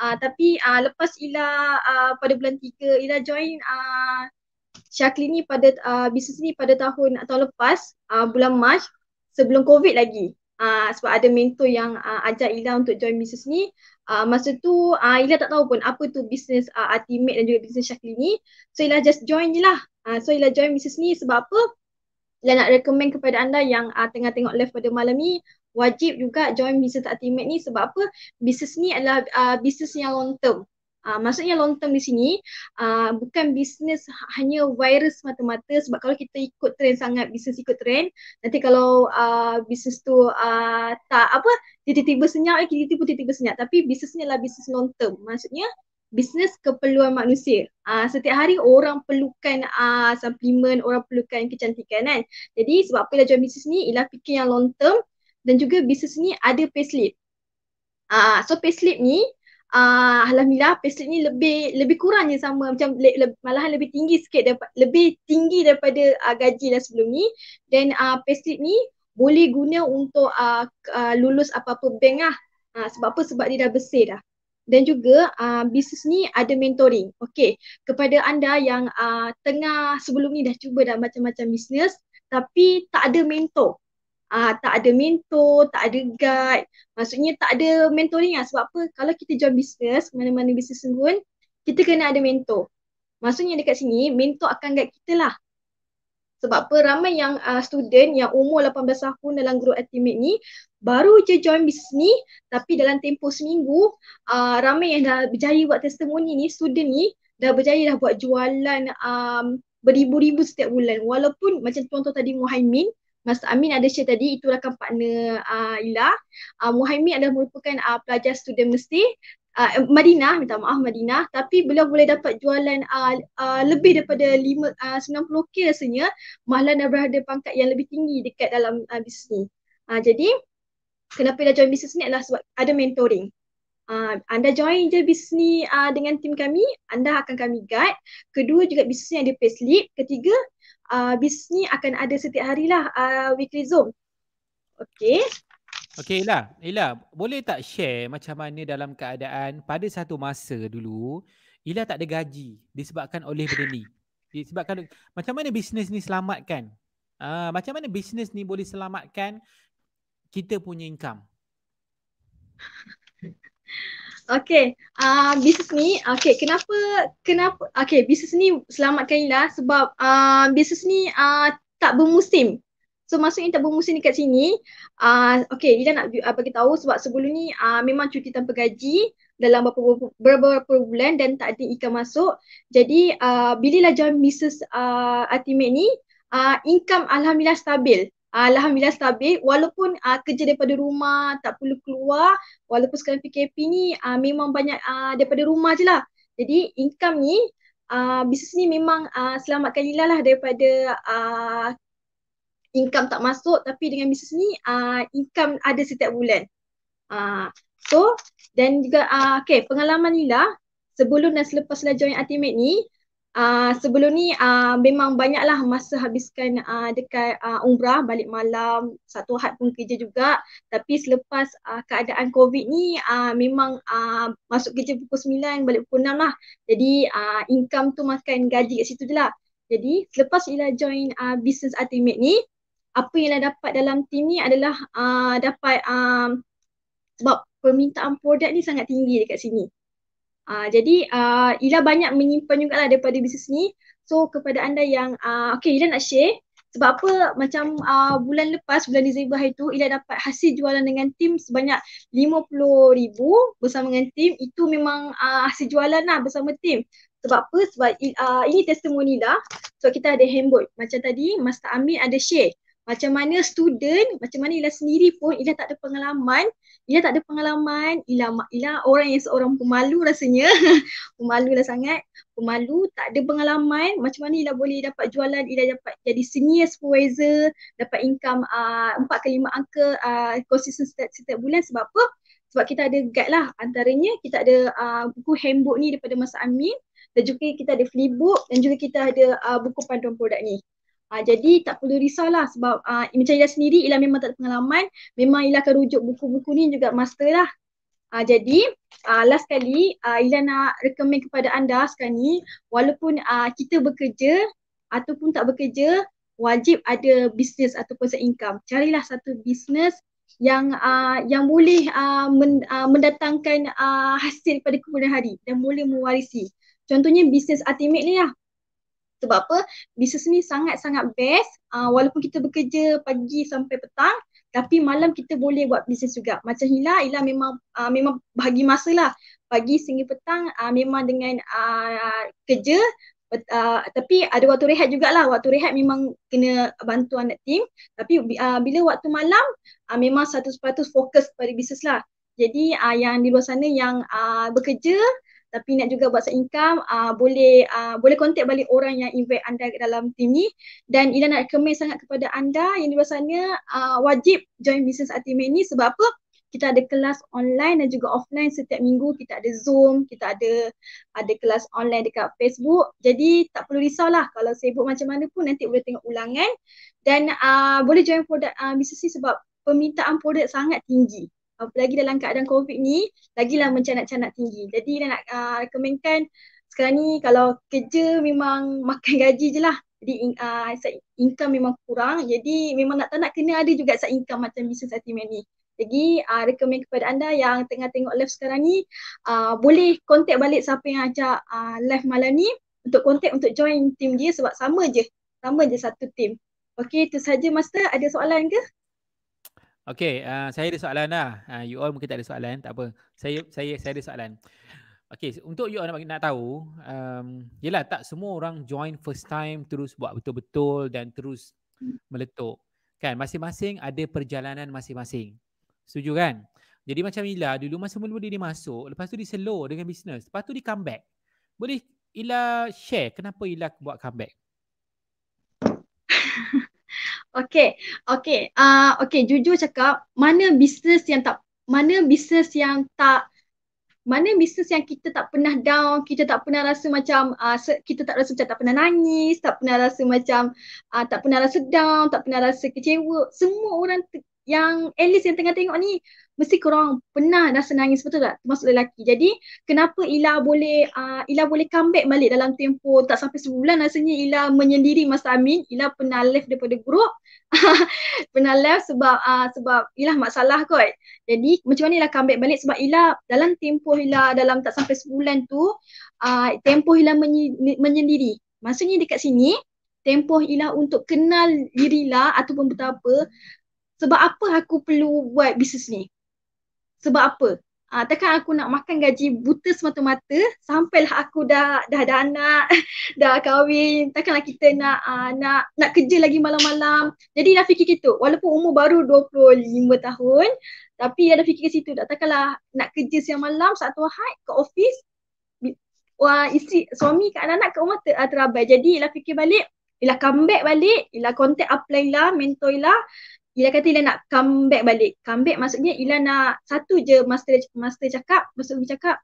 Uh, tapi uh, lepas Ila uh, pada bulan 3, Ila join uh, Syakli ni pada uh, bisnes ni pada tahun atau lepas uh, bulan Mac sebelum COVID lagi. Uh, sebab ada mentor yang uh, ajak Ila untuk join bisnes ni. Uh, masa tu uh, Ila tak tahu pun apa tu bisnes uh, Ultimate dan juga bisnes Syakli ni. So Ila just join je lah. Uh, so Ila join bisnes ni sebab apa? Ila nak recommend kepada anda yang uh, tengah tengok live pada malam ni wajib juga join business ultimate ni sebab apa? Business ni adalah uh, business yang long term. Uh, maksudnya long term di sini uh, bukan bisnes hanya virus mata-mata sebab kalau kita ikut trend sangat bisnes ikut trend nanti kalau uh, bisnes tu uh, tak apa tiba-tiba senyap eh, tiba-tiba tiba senyap tapi bisnesnya adalah bisnes long term maksudnya bisnes keperluan manusia. Uh, setiap hari orang perlukan uh, supplement, orang perlukan kecantikan kan. Jadi sebab apa dia join bisnes ni ialah fikir yang long term dan juga bisnes ni ada payslip. Ah uh, so payslip ni uh, alhamdulillah payslip ni lebih lebih kurang je sama macam le, le, malahan lebih tinggi sikit dapat lebih tinggi daripada uh, gaji dah sebelum ni dan ah uh, payslip ni boleh guna untuk uh, uh, lulus apa-apa bank lah. Uh, sebab apa? Sebab dia dah bersih dah. Dan juga uh, bisnes ni ada mentoring. Okey Kepada anda yang uh, tengah sebelum ni dah cuba dah macam-macam bisnes tapi tak ada mentor uh, tak ada mentor, tak ada guide. Maksudnya tak ada mentoring lah. Sebab apa? Kalau kita join bisnes, mana-mana bisnes sungguh, kita kena ada mentor. Maksudnya dekat sini, mentor akan guide kita lah. Sebab apa? Ramai yang uh, student yang umur 18 tahun dalam group ultimate ni, baru je join bisnes ni, tapi dalam tempoh seminggu, uh, ramai yang dah berjaya buat testimoni ni, student ni, dah berjaya dah buat jualan um, beribu-ribu setiap bulan. Walaupun macam tuan-tuan tadi Muhaimin, Mas Amin ada share tadi itulah kan partner uh, ah, Ila. Uh, ah, Muhaimin adalah merupakan uh, pelajar student mesti uh, Madinah, minta maaf Madinah tapi beliau boleh dapat jualan uh, uh, lebih daripada 5, uh, 90k rasanya malah dah berada pangkat yang lebih tinggi dekat dalam uh, bisnes ni. Uh, jadi kenapa dah join bisnes ni adalah sebab ada mentoring. Uh, anda join je bisnes ni uh, dengan tim kami, anda akan kami guide. Kedua juga bisnes yang ada payslip. Ketiga, uh, bis ni akan ada setiap hari lah uh, ah, weekly zoom. Okay. Okay Ella, Ila boleh tak share macam mana dalam keadaan pada satu masa dulu Ila tak ada gaji disebabkan oleh benda ni. Disebabkan macam mana bisnes ni selamatkan? Ah, uh, macam mana bisnes ni boleh selamatkan kita punya income? Okay, uh, ah, bisnes ni, okay kenapa, kenapa, okay bisnes ni selamatkan Ila sebab uh, ah, bisnes ni uh, tak bermusim. So maksudnya tak bermusim dekat sini, uh, okay Ila nak uh, bagi tahu sebab sebelum ni uh, memang cuti tanpa gaji dalam beberapa, bulan dan tak ada ikan masuk. Jadi uh, bililah join bisnes uh, ultimate ni, uh, income Alhamdulillah stabil. Alhamdulillah stabil walaupun uh, kerja daripada rumah tak perlu keluar walaupun sekarang PKP ni uh, memang banyak uh, daripada rumah je lah jadi income ni uh, bisnes ni memang uh, selamatkan Lila lah daripada uh, income tak masuk tapi dengan bisnes ni uh, income ada setiap bulan uh, so dan juga uh, okay, pengalaman Lila sebelum dan selepas lah join Ultimate ni Ah, sebelum ni uh, memang banyaklah masa habiskan uh, dekat uh, umrah balik malam satu hat pun kerja juga tapi selepas uh, keadaan covid ni uh, memang uh, masuk kerja pukul 9 balik pukul 6 lah jadi uh, income tu makan gaji kat situ je lah jadi selepas Ila join uh, business ultimate ni apa yang Ila dapat dalam team ni adalah uh, dapat uh, sebab permintaan produk ni sangat tinggi dekat sini Uh, jadi uh, Ila banyak menyimpan juga lah daripada bisnes ni. So kepada anda yang, uh, okay Ila nak share sebab apa macam uh, bulan lepas, bulan Disember hari tu Ila dapat hasil jualan dengan tim sebanyak RM50,000 bersama dengan tim. Itu memang uh, hasil jualan lah bersama tim. Sebab apa? Sebab uh, ini testimoni lah. So kita ada handbook. Macam tadi Master Amin ada share macam mana student, macam mana Ila sendiri pun Ila tak ada pengalaman, Ila tak ada pengalaman, Ila, Ila orang yang seorang pemalu rasanya, pemalu lah sangat, pemalu, tak ada pengalaman, macam mana Ila boleh dapat jualan, Ila dapat jadi senior supervisor, dapat income ah, empat uh, ke lima angka uh, ah, consistent setiap, setiap bulan sebab apa? Sebab kita ada guide lah antaranya, kita ada uh, buku handbook ni daripada Masa Amin, dan juga kita ada flipbook dan juga kita ada uh, buku panduan produk ni. Uh, jadi tak perlu risaulah sebab uh, macam Ila sendiri Ila memang tak ada pengalaman memang Ila akan rujuk buku-buku ni juga master lah. Uh, jadi uh, last kali uh, Ila nak recommend kepada anda sekarang ni walaupun uh, kita bekerja ataupun tak bekerja wajib ada bisnes ataupun income. Carilah satu bisnes yang uh, yang boleh uh, men, uh, mendatangkan uh, hasil pada kemudian hari dan boleh mewarisi. Contohnya bisnes ultimate ni lah sebab apa bisnes ni sangat-sangat best uh, walaupun kita bekerja pagi sampai petang tapi malam kita boleh buat bisnes juga macam Hila Hila memang uh, memang bahagi masa lah pagi sehingga petang uh, memang dengan uh, kerja But, uh, tapi ada waktu rehat jugalah waktu rehat memang kena bantu anak team tapi uh, bila waktu malam uh, memang 100% fokus pada bisnes lah jadi uh, yang di luar sana yang uh, bekerja tapi nak juga buat side income uh, ah, boleh uh, boleh contact balik orang yang invite anda dalam team ni dan Ida nak recommend sangat kepada anda yang di luar sana uh, wajib join business admin ni sebab apa kita ada kelas online dan juga offline setiap minggu kita ada Zoom, kita ada ada kelas online dekat Facebook. Jadi tak perlu risau lah kalau sibuk macam mana pun nanti boleh tengok ulangan dan uh, boleh join produk uh, bisnes ni sebab permintaan produk sangat tinggi apalagi dalam keadaan COVID ni, lagilah mencanak-canak tinggi. Jadi Ina nak uh, ah, rekomenkan sekarang ni kalau kerja memang makan gaji je lah. Jadi uh, side income memang kurang. Jadi memang nak tak nak kena ada juga side income macam business ultimate ni. Jadi uh, recommend kepada anda yang tengah tengok live sekarang ni uh, boleh kontak balik siapa yang ajak uh, live malam ni untuk kontak untuk join team dia sebab sama je. Sama je satu team. Okey itu saja Master. Ada soalan ke? Uh, Okay, uh, ah, saya ada soalan lah. Uh, you all mungkin tak ada soalan, tak apa. Saya saya saya ada soalan. Okay, untuk you all nak, nak tahu, um, yelah tak semua orang join first time terus buat betul-betul dan terus meletup. Kan, masing-masing ada perjalanan masing-masing. Setuju kan? Jadi macam Ila dulu masa mula-mula dia masuk, lepas tu dia slow dengan bisnes, lepas tu dia comeback. Boleh Ila share kenapa Ila buat comeback? Okay, okay, uh, ah, okay. Jujur cakap, mana bisnes yang tak, mana bisnes yang tak, mana bisnes yang kita tak pernah down, kita tak pernah rasa macam, uh, kita tak rasa macam tak pernah nangis, tak pernah rasa macam, uh, tak pernah rasa down, tak pernah rasa kecewa. Semua orang yang at yang tengah tengok ni mesti korang pernah dah senangis betul tak termasuk lelaki. Jadi kenapa Ila boleh uh, Ila boleh comeback balik dalam tempoh tak sampai sebulan rasanya Ila menyendiri Mas Amin, Ila pernah left daripada grup. pernah left sebab uh, sebab Ila masalah kot. Jadi macam mana Ila comeback balik sebab Ila dalam tempoh Ila dalam tak sampai sebulan tu uh, tempoh Ila menye- menyendiri. Maksudnya dekat sini tempoh Ila untuk kenal diri Ila ataupun betapa sebab apa aku perlu buat bisnes ni? Sebab apa? Uh, takkan aku nak makan gaji buta semata-mata sampailah aku dah dah ada anak, dah kahwin, takkanlah kita nak uh, nak nak kerja lagi malam-malam. Jadi dah fikir gitu. Walaupun umur baru 25 tahun, tapi ada fikir ke situ dah takkanlah nak kerja siang malam saat wahai ke ofis Wah, isteri, suami kat anak-anak kat rumah ter, terabai. Jadi, ialah fikir balik, ialah comeback balik, ialah contact apply lah, mentor lah. Ila kata Ila nak come back balik. Come back maksudnya Ila nak satu je master master cakap, master Umi cakap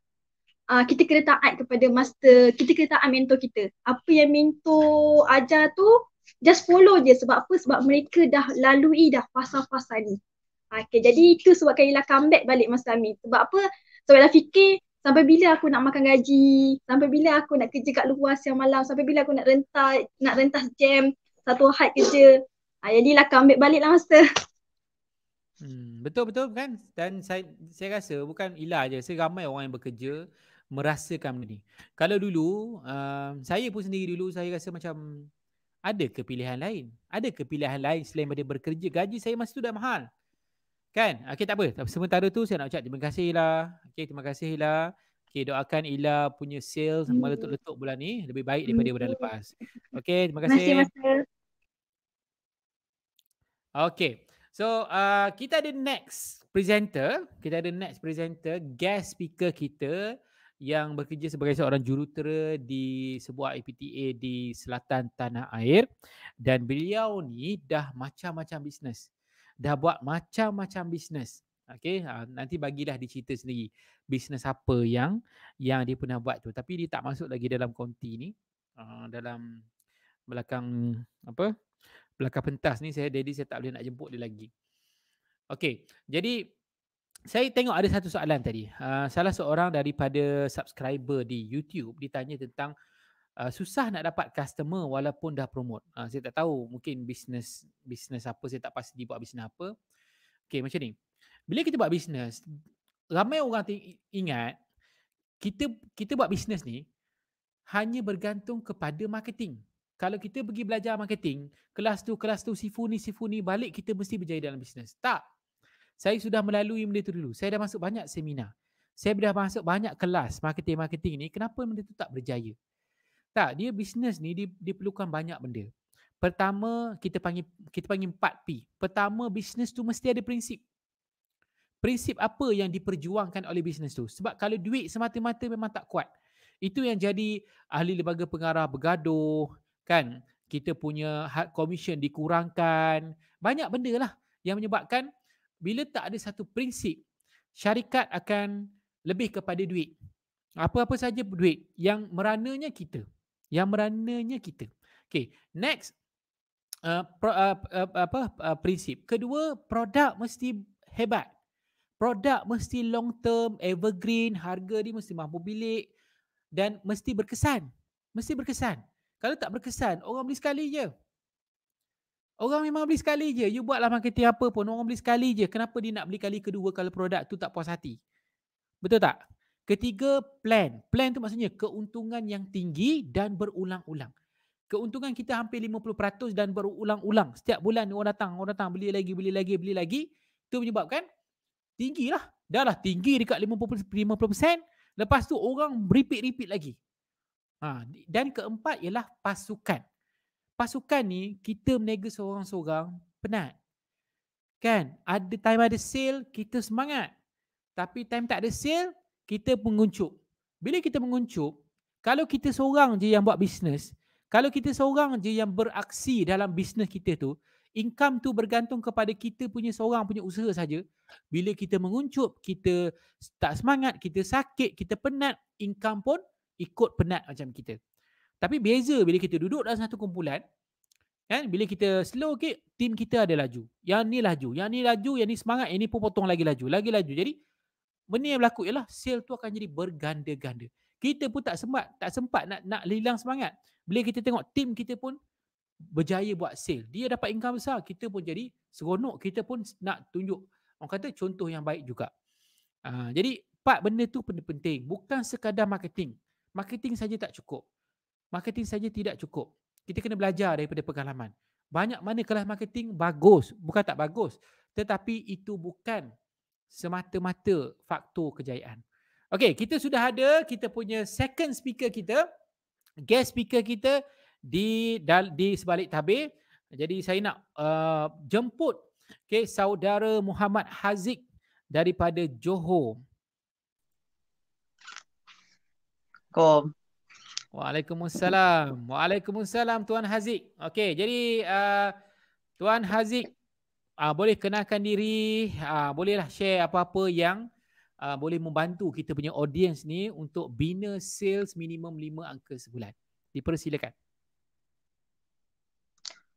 uh, kita kena taat kepada master, kita kena taat mentor kita. Apa yang mentor ajar tu just follow je sebab apa? Sebab mereka dah lalui dah fasa-fasa ni. Okay, jadi itu sebabkan Ila come back balik Master Amin. Sebab apa? Sebab Ila fikir sampai bila aku nak makan gaji, sampai bila aku nak kerja kat luar siang malam, sampai bila aku nak rentas, nak rentas jam satu hari kerja. Ha, ah, jadi lah kau ambil balik lah master. Hmm, betul betul kan? Dan saya saya rasa bukan ilah je, saya ramai orang yang bekerja merasakan benda ni. Kalau dulu, uh, saya pun sendiri dulu saya rasa macam ada kepilihan lain? Ada kepilihan lain selain daripada bekerja? Gaji saya masa tu dah mahal. Kan? Ah, okey tak apa. Sementara tu saya nak ucap terima kasih lah. Okey terima kasih lah. Okey doakan Ila punya sales sama hmm. letup-letup bulan ni lebih baik daripada bulan hmm. lepas. Okey terima kasih. Terima kasih. Okay. So uh, kita ada next presenter. Kita ada next presenter. Guest speaker kita yang bekerja sebagai seorang jurutera di sebuah IPTA di selatan tanah air. Dan beliau ni dah macam-macam bisnes. Dah buat macam-macam bisnes. Okay. Uh, nanti bagilah dia cerita sendiri. Bisnes apa yang yang dia pernah buat tu. Tapi dia tak masuk lagi dalam konti ni. Uh, dalam belakang apa belakang pentas ni saya daddy saya tak boleh nak jemput dia lagi. Okey. Jadi saya tengok ada satu soalan tadi. Uh, salah seorang daripada subscriber di YouTube ditanya tentang uh, susah nak dapat customer walaupun dah promote. Uh, saya tak tahu mungkin bisnes bisnes apa saya tak pasti dia buat bisnes apa. Okey macam ni. Bila kita buat bisnes ramai orang ingat kita kita buat bisnes ni hanya bergantung kepada marketing kalau kita pergi belajar marketing, kelas tu, kelas tu, sifu ni, sifu ni, balik kita mesti berjaya dalam bisnes. Tak. Saya sudah melalui benda tu dulu. Saya dah masuk banyak seminar. Saya dah masuk banyak kelas marketing-marketing ni. Kenapa benda tu tak berjaya? Tak, dia bisnes ni dia, diperlukan banyak benda. Pertama, kita panggil kita panggil 4P. Pertama, bisnes tu mesti ada prinsip. Prinsip apa yang diperjuangkan oleh bisnes tu? Sebab kalau duit semata-mata memang tak kuat. Itu yang jadi ahli lembaga pengarah bergaduh, kan kita punya hard commission dikurangkan banyak benda lah yang menyebabkan bila tak ada satu prinsip syarikat akan lebih kepada duit apa-apa saja duit yang merananya kita yang merananya kita okay next uh, pro, uh, uh, apa uh, prinsip kedua produk mesti hebat produk mesti long term evergreen harga dia mesti mampu bilik dan mesti berkesan mesti berkesan kalau tak berkesan, orang beli sekali je. Orang memang beli sekali je. You buatlah marketing apa pun, orang beli sekali je. Kenapa dia nak beli kali kedua kalau produk tu tak puas hati? Betul tak? Ketiga, plan. Plan tu maksudnya keuntungan yang tinggi dan berulang-ulang. Keuntungan kita hampir 50% dan berulang-ulang. Setiap bulan orang datang, orang datang beli lagi, beli lagi, beli lagi. Itu menyebabkan tinggilah. Dah lah tinggi dekat 50%. 50%. Lepas tu orang repeat-repeat lagi. Ha, dan keempat ialah pasukan. Pasukan ni kita meniaga seorang-seorang penat. Kan? Ada time ada sale, kita semangat. Tapi time tak ada sale, kita menguncup. Bila kita menguncup, kalau kita seorang je yang buat bisnes, kalau kita seorang je yang beraksi dalam bisnes kita tu, income tu bergantung kepada kita punya seorang punya usaha saja. Bila kita menguncup, kita tak semangat, kita sakit, kita penat, income pun ikut penat macam kita. Tapi beza bila kita duduk dalam satu kumpulan, kan? Bila kita slow okay, tim kita ada laju. Yang ni laju, yang ni laju, yang ni semangat, yang ni pun potong lagi laju, lagi laju. Jadi benda yang berlaku ialah sale tu akan jadi berganda-ganda. Kita pun tak sempat, tak sempat nak nak hilang semangat. Bila kita tengok tim kita pun berjaya buat sale. Dia dapat income besar, kita pun jadi seronok. Kita pun nak tunjuk, orang kata contoh yang baik juga. Uh, jadi part benda tu penting. Bukan sekadar marketing marketing saja tak cukup. Marketing saja tidak cukup. Kita kena belajar daripada pengalaman. Banyak mana kelas marketing bagus, bukan tak bagus, tetapi itu bukan semata-mata faktor kejayaan. Okey, kita sudah ada kita punya second speaker kita, guest speaker kita di di sebalik tabir. Jadi saya nak uh, jemput okay, saudara Muhammad Haziq daripada Johor. Assalamualaikum. Waalaikumsalam. Waalaikumsalam Tuan Haziq. Okey, jadi uh, Tuan Haziq uh, boleh kenalkan diri, uh, bolehlah share apa-apa yang uh, boleh membantu kita punya audience ni untuk bina sales minimum 5 angka sebulan. Dipersilakan.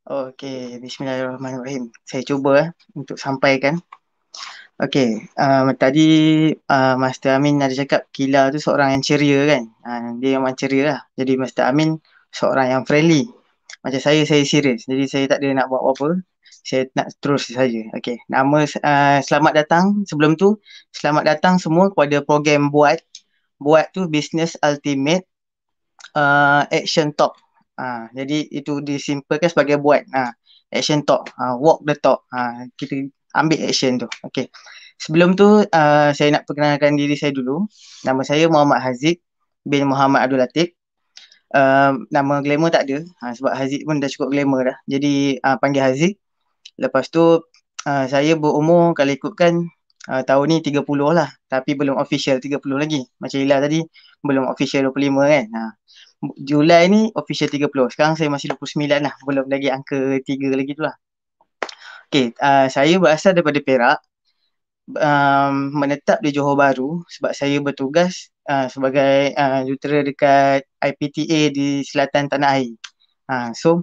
Okey, bismillahirrahmanirrahim. Saya cuba eh, untuk sampaikan. Okay, um, uh, tadi uh, Master Amin ada cakap Kila tu seorang yang ceria kan uh, Dia memang ceria lah Jadi Master Amin seorang yang friendly Macam saya, saya serius Jadi saya tak ada nak buat apa-apa Saya nak terus saja Okay, nama uh, selamat datang Sebelum tu, selamat datang semua kepada program Buat Buat tu Business Ultimate uh, Action Talk uh, Jadi itu disimpulkan sebagai Buat uh, Action Talk, uh, Walk the Talk uh, Kita ambil action tu. Okey. Sebelum tu, uh, saya nak perkenalkan diri saya dulu. Nama saya Muhammad Haziq bin Muhammad Abdul Latif. Uh, nama glamour tak ada ha, sebab Haziq pun dah cukup glamour dah. Jadi uh, panggil Haziq. Lepas tu, uh, saya berumur kalau ikutkan uh, tahun ni 30 lah. Tapi belum official 30 lagi. Macam Ila tadi, belum official 25 kan. Ha. Julai ni official 30. Sekarang saya masih 29 lah. Belum lagi angka 3 lagi tu lah. Okay, uh, saya berasal daripada Perak. Um, menetap di Johor Bahru sebab saya bertugas uh, sebagai uh, jutera dekat IPTA di selatan tanah air. Uh, so,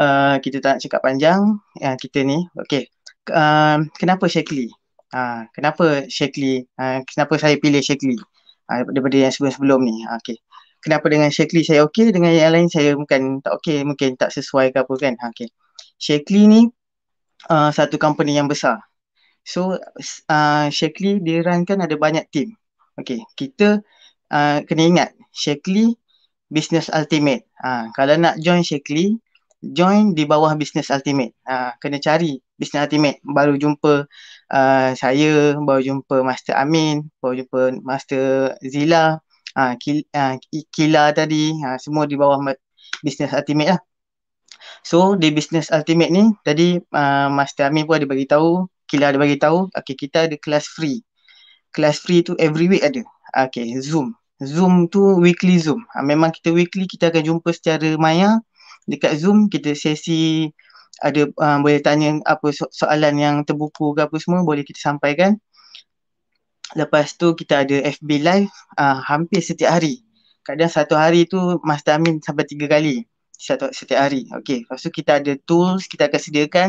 uh, kita tak nak cakap panjang uh, kita ni. Okay, um, kenapa Shekli? Uh, ha, kenapa Shekli? Uh, ha, kenapa saya pilih Shekli uh, daripada yang sebelum-sebelum ni? Uh, okay. Kenapa dengan Shekli saya okay dengan yang lain saya bukan tak okay mungkin tak sesuai ke apa kan? Okay. Shekli ni uh, satu company yang besar. So uh, Shakli dia run kan ada banyak team. Okay, kita uh, kena ingat Shakli Business Ultimate. Uh, kalau nak join Shakli, join di bawah Business Ultimate. Uh, kena cari Business Ultimate. Baru jumpa uh, saya, baru jumpa Master Amin, baru jumpa Master Zila, ha, uh, Kila, uh, Kila tadi. Uh, semua di bawah Business Ultimate lah. So di business ultimate ni tadi uh, ah, Master Amin pun ada bagi tahu, Kila ada bagi tahu, okay, kita ada kelas free. Kelas free tu every week ada. Okay, Zoom. Zoom tu weekly Zoom. Uh, memang kita weekly kita akan jumpa secara maya dekat Zoom kita sesi ada uh, boleh tanya apa so- soalan yang terbuku ke apa semua boleh kita sampaikan. Lepas tu kita ada FB live uh, hampir setiap hari. Kadang satu hari tu Master Amin sampai tiga kali setiap, setiap hari. Okey, lepas tu kita ada tools kita akan sediakan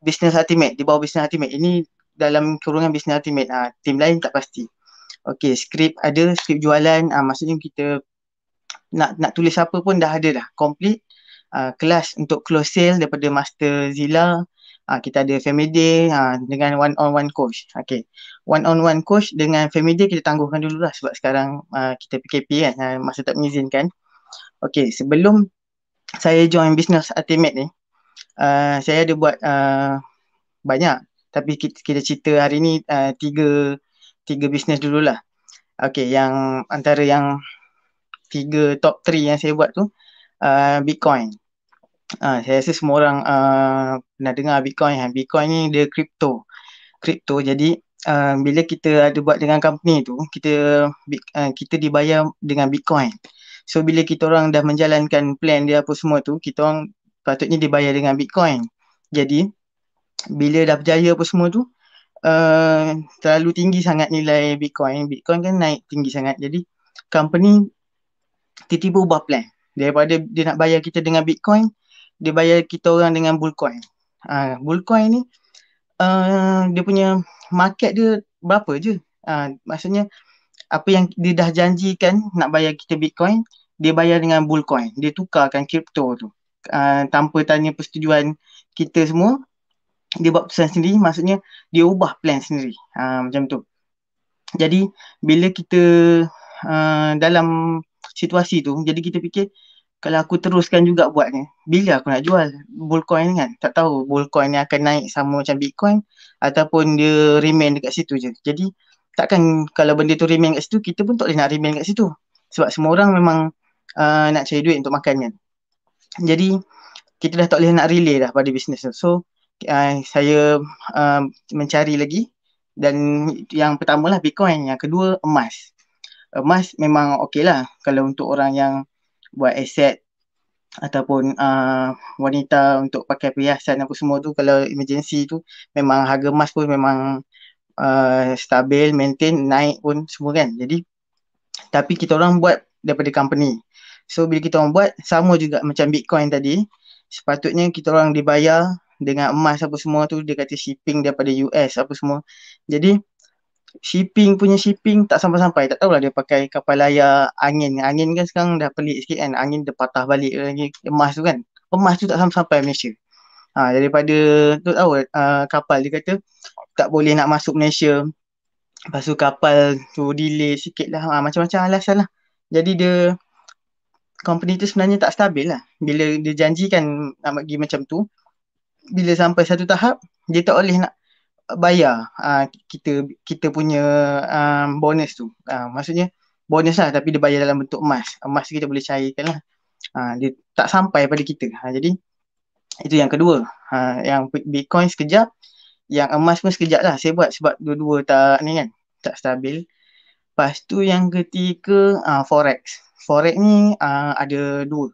business ultimate di bawah business ultimate. Ini dalam kurungan business ultimate. Ah, ha, team lain tak pasti. Okey, skrip ada, skrip jualan. Ah, ha, maksudnya kita nak nak tulis apa pun dah ada dah, complete. Ah, ha, kelas untuk close sale daripada Master Zila. Ah, ha, kita ada family day ha, dengan one on one coach. Okey. One on one coach dengan family day kita tangguhkan dululah sebab sekarang ha, kita PKP kan. Ha, masa tak mengizinkan. Okay, sebelum saya join bisnes Ultimate ni, uh, saya ada buat uh, banyak. Tapi kita, kita cerita hari ni uh, tiga, tiga business dululah. Okay, yang antara yang tiga top three yang saya buat tu, uh, Bitcoin. Uh, saya rasa semua orang uh, pernah dengar Bitcoin. Kan? Bitcoin ni dia crypto. Crypto, jadi Uh, bila kita ada buat dengan company tu kita uh, kita dibayar dengan bitcoin. Uh, So bila kita orang dah menjalankan plan dia apa semua tu, kita orang patutnya dibayar dengan Bitcoin. Jadi bila dah berjaya apa semua tu, uh, terlalu tinggi sangat nilai Bitcoin. Bitcoin kan naik tinggi sangat. Jadi company tiba-tiba ubah plan. Daripada dia nak bayar kita dengan Bitcoin, dia bayar kita orang dengan Bullcoin. Uh, Bullcoin ni uh, dia punya market dia berapa je. Uh, maksudnya apa yang dia dah janjikan nak bayar kita Bitcoin dia bayar dengan bull coin dia tukarkan kripto tu uh, tanpa tanya persetujuan kita semua dia buat keputusan sendiri maksudnya dia ubah plan sendiri uh, macam tu jadi bila kita uh, dalam situasi tu jadi kita fikir kalau aku teruskan juga buatnya bila aku nak jual bull coin kan tak tahu bull coin ni akan naik sama macam bitcoin ataupun dia remain dekat situ je jadi takkan kalau benda tu remain kat situ kita pun tak boleh nak remain kat situ sebab semua orang memang uh, nak cari duit untuk makan kan. Jadi kita dah tak boleh nak relay dah pada bisnes tu. So uh, saya uh, mencari lagi dan yang pertama lah Bitcoin, yang kedua emas. Emas memang okey lah kalau untuk orang yang buat aset ataupun uh, wanita untuk pakai perhiasan apa semua tu kalau emergency tu memang harga emas pun memang uh, stabil, maintain, naik pun semua kan. Jadi tapi kita orang buat daripada company. So bila kita orang buat sama juga macam Bitcoin tadi sepatutnya kita orang dibayar dengan emas apa semua tu dia kata shipping daripada US apa semua. Jadi shipping punya shipping tak sampai-sampai tak tahulah dia pakai kapal layar angin angin kan sekarang dah pelik sikit kan angin dia patah balik lagi emas tu kan emas tu tak sampai-sampai Malaysia ha, daripada tu tahu uh, kapal dia kata tak boleh nak masuk Malaysia lepas tu kapal tu delay sikit lah ha, macam-macam alasan lah jadi dia company tu sebenarnya tak stabil lah. Bila dia janjikan nak bagi macam tu, bila sampai satu tahap, dia tak boleh nak bayar uh, kita kita punya um, bonus tu. Uh, maksudnya bonus lah tapi dia bayar dalam bentuk emas. Emas kita boleh cairkan lah. Uh, dia tak sampai pada kita. Uh, jadi itu yang kedua. Uh, yang Bitcoin sekejap, yang emas pun sekejap lah saya buat sebab dua-dua tak ni kan, tak stabil. Lepas tu yang ketiga, uh, Forex forex ni uh, ada dua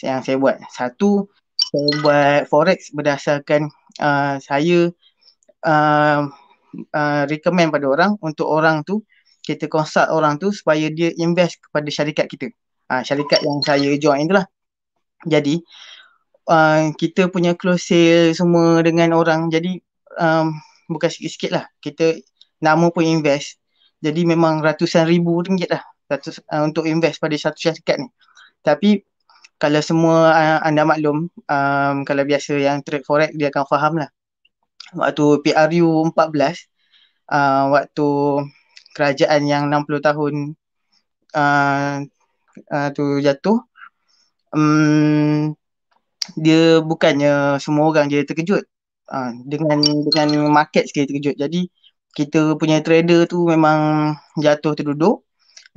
yang saya buat. Satu, saya buat forex berdasarkan uh, saya uh, uh, recommend pada orang untuk orang tu, kita consult orang tu supaya dia invest kepada syarikat kita. Uh, syarikat yang saya join itulah Jadi, uh, kita punya close sale semua dengan orang. Jadi, um, bukan sikit-sikit lah. Kita nama pun invest. Jadi memang ratusan ribu ringgit lah satu uh, eh, untuk invest pada satu syarikat ni. Tapi kalau semua uh, anda maklum, um, kalau biasa yang trade forex dia akan faham lah. Waktu PRU 14, uh, waktu kerajaan yang 60 tahun uh, uh, tu jatuh, um, dia bukannya semua orang dia terkejut. Uh, dengan dengan market sikit terkejut. Jadi kita punya trader tu memang jatuh terduduk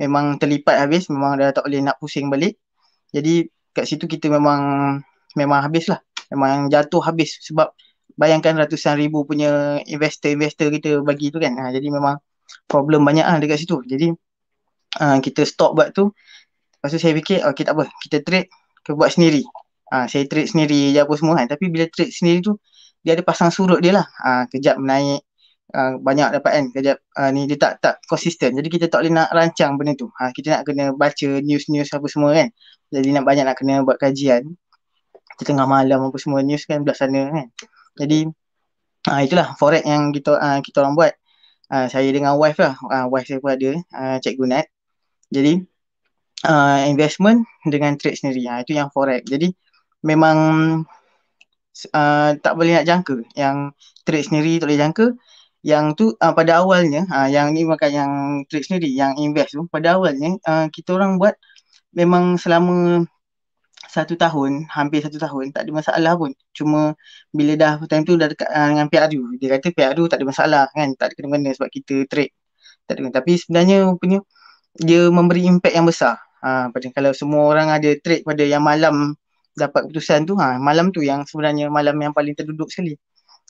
memang terlipat habis memang dah tak boleh nak pusing balik jadi kat situ kita memang memang habis lah memang jatuh habis sebab bayangkan ratusan ribu punya investor-investor kita bagi tu kan ha, jadi memang problem banyak lah dekat situ jadi uh, kita stop buat tu lepas tu saya fikir oh, okey tak apa kita trade ke buat sendiri ha, saya trade sendiri je apa semua kan tapi bila trade sendiri tu dia ada pasang surut dia lah ha, kejap menaik uh, banyak dapat kan kejap uh, ah, ni dia tak tak konsisten jadi kita tak boleh nak rancang benda tu ha, kita nak kena baca news-news apa semua kan jadi nak banyak nak kena buat kajian kita tengah malam apa semua news kan belah sana kan jadi uh, itulah forex yang kita uh, kita orang buat uh, saya dengan wife lah uh, wife saya pun ada uh, cikgu Nat jadi uh, investment dengan trade sendiri ha, itu yang forex jadi memang uh, tak boleh nak jangka yang trade sendiri tak boleh jangka yang tu uh, pada awalnya uh, yang ni makan yang trade sendiri yang invest tu pada awalnya uh, kita orang buat memang selama satu tahun hampir satu tahun tak ada masalah pun cuma bila dah time tu dah dekat uh, dengan PRU dia kata PRU tak ada masalah kan tak ada kena-kena sebab kita trade tak ada tapi sebenarnya punya dia memberi impact yang besar ha, pada kalau semua orang ada trade pada yang malam dapat keputusan tu ha, malam tu yang sebenarnya malam yang paling terduduk sekali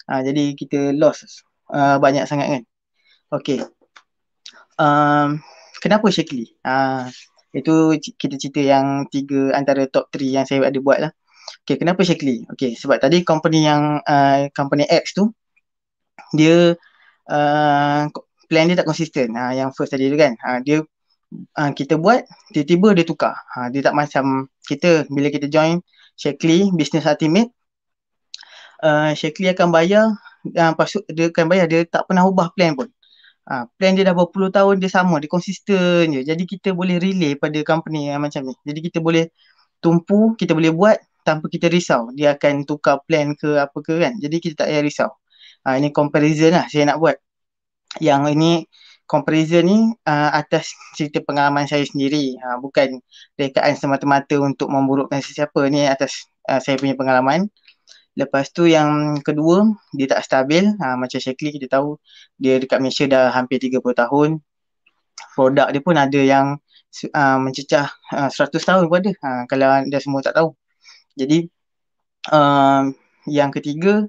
ha, jadi kita loss Uh, banyak sangat kan. Okay. Um, kenapa Shakely? Uh, ah, itu kita cerita yang tiga antara top 3 yang saya ada buat lah. Okay, kenapa Shakely? Okay, sebab tadi company yang uh, company X tu dia uh, plan dia tak konsisten. Uh, yang first tadi tu kan. Uh, dia uh, kita buat, tiba-tiba dia tukar. Uh, dia tak macam kita bila kita join Shakely Business Ultimate uh, Shakely akan bayar yang ah, pasuk dia kan bayar dia tak pernah ubah plan pun. Ha, plan dia dah berpuluh tahun dia sama, dia konsisten je. Jadi kita boleh relay pada company yang macam ni. Jadi kita boleh tumpu, kita boleh buat tanpa kita risau. Dia akan tukar plan ke apa ke kan. Jadi kita tak payah risau. Ha, ini comparison lah saya nak buat. Yang ini comparison ni uh, atas cerita pengalaman saya sendiri. Ha, bukan rekaan semata-mata untuk memburukkan sesiapa ni atas uh, saya punya pengalaman. Lepas tu yang kedua, dia tak stabil. Ha, macam Shakely kita tahu, dia dekat Malaysia dah hampir 30 tahun. Produk dia pun ada yang uh, mencecah uh, ah, 100 tahun pun ada. Ha, kalau anda semua tak tahu. Jadi, uh, yang ketiga,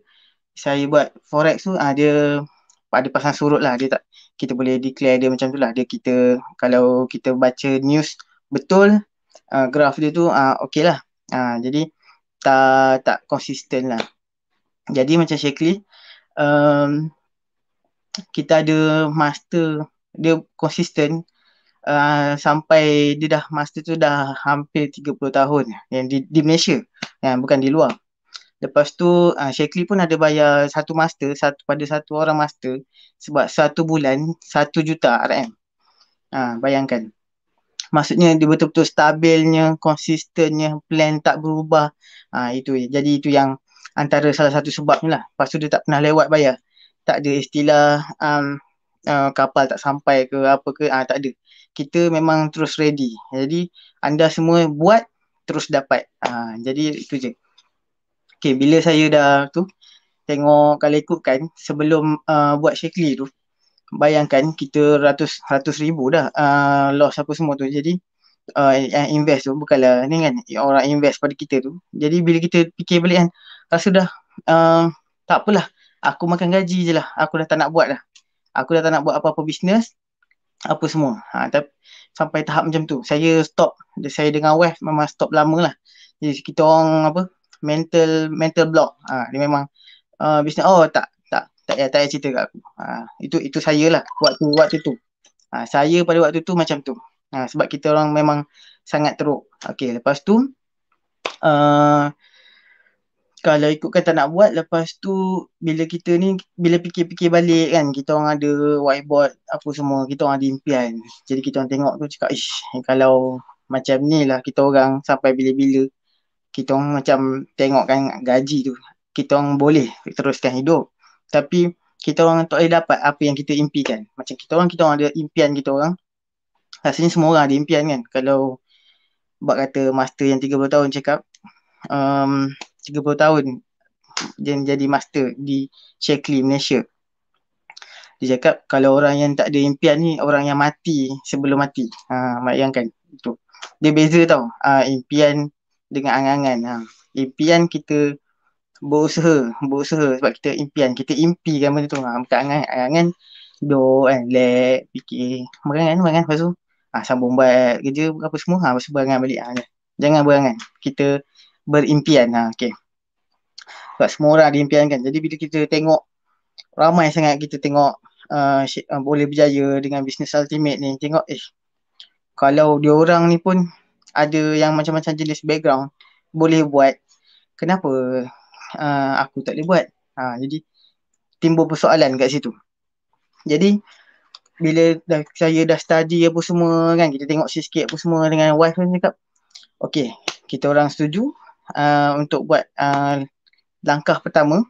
saya buat forex tu ada pada pasang surut lah dia tak kita boleh declare dia macam tu lah dia kita kalau kita baca news betul uh, graf dia tu uh, okey lah uh, jadi tak tak konsisten lah. Jadi macam Shekli, um, kita ada master dia konsisten uh, sampai dia dah master tu dah hampir 30 tahun yang di, di Malaysia yang bukan di luar. Lepas tu uh, Shakli pun ada bayar satu master satu pada satu orang master sebab satu bulan satu juta RM. Uh, ah, bayangkan maksudnya dia betul-betul stabilnya, konsistennya, plan tak berubah. Ha, itu je. Jadi itu yang antara salah satu sebabnya lah. Lepas tu dia tak pernah lewat bayar. Tak ada istilah um, uh, kapal tak sampai ke apa ke. Ha, tak ada. Kita memang terus ready. Jadi anda semua buat terus dapat. Ha, jadi itu je. Okay, bila saya dah tu tengok kalau ikutkan sebelum uh, buat Shakely tu uh, bayangkan kita ratus ratus ribu dah uh, loss apa semua tu jadi uh, yang uh, invest tu bukanlah ni kan orang invest pada kita tu jadi bila kita fikir balik kan rasa dah uh, tak apalah aku makan gaji je lah aku dah tak nak buat dah aku dah tak nak buat apa-apa bisnes apa semua ha, tapi sampai tahap macam tu saya stop saya dengan wife memang stop lama lah jadi kita orang apa mental mental block ha, dia memang uh, bisnes oh tak tak payah, tak payah cerita kat aku. Ha, itu itu saya lah waktu waktu tu. Ha, saya pada waktu tu macam tu. Ha, sebab kita orang memang sangat teruk. Okey, lepas tu uh, kalau ikut kata nak buat lepas tu bila kita ni bila fikir-fikir balik kan kita orang ada whiteboard apa semua kita orang ada impian jadi kita orang tengok tu cakap ish kalau macam ni lah kita orang sampai bila-bila kita orang macam kan gaji tu kita orang boleh teruskan hidup tapi kita orang tak boleh dapat apa yang kita impikan. Macam kita orang, kita orang ada impian kita orang. Rasanya semua orang ada impian kan. Kalau buat kata master yang 30 tahun cakap, um, 30 tahun dia jadi master di Shekli Malaysia. Dia cakap kalau orang yang tak ada impian ni orang yang mati sebelum mati. Ha, bayangkan itu. Dia beza tau uh, impian dengan angan-angan. Ha. Impian kita berusaha, berusaha sebab kita impian, kita impikan benda tu. Ha, ah, bukan angan, angan duduk kan, lag, fikir, merangan, merangan. Lepas tu, ha, sambung buat kerja apa semua, ha, lepas tu berangan balik. Ha, jangan berangan, kita berimpian. Ha, okay. Sebab semua orang ada impian kan. Jadi bila kita tengok, ramai sangat kita tengok uh, boleh berjaya dengan bisnes ultimate ni. Tengok, eh, kalau dia orang ni pun ada yang macam-macam jenis background, boleh buat Kenapa uh, aku tak boleh buat. Ha, jadi timbul persoalan kat situ. Jadi bila dah, saya dah study apa semua kan kita tengok sikit-sikit apa semua dengan wife pun cakap okey kita orang setuju uh, untuk buat uh, langkah pertama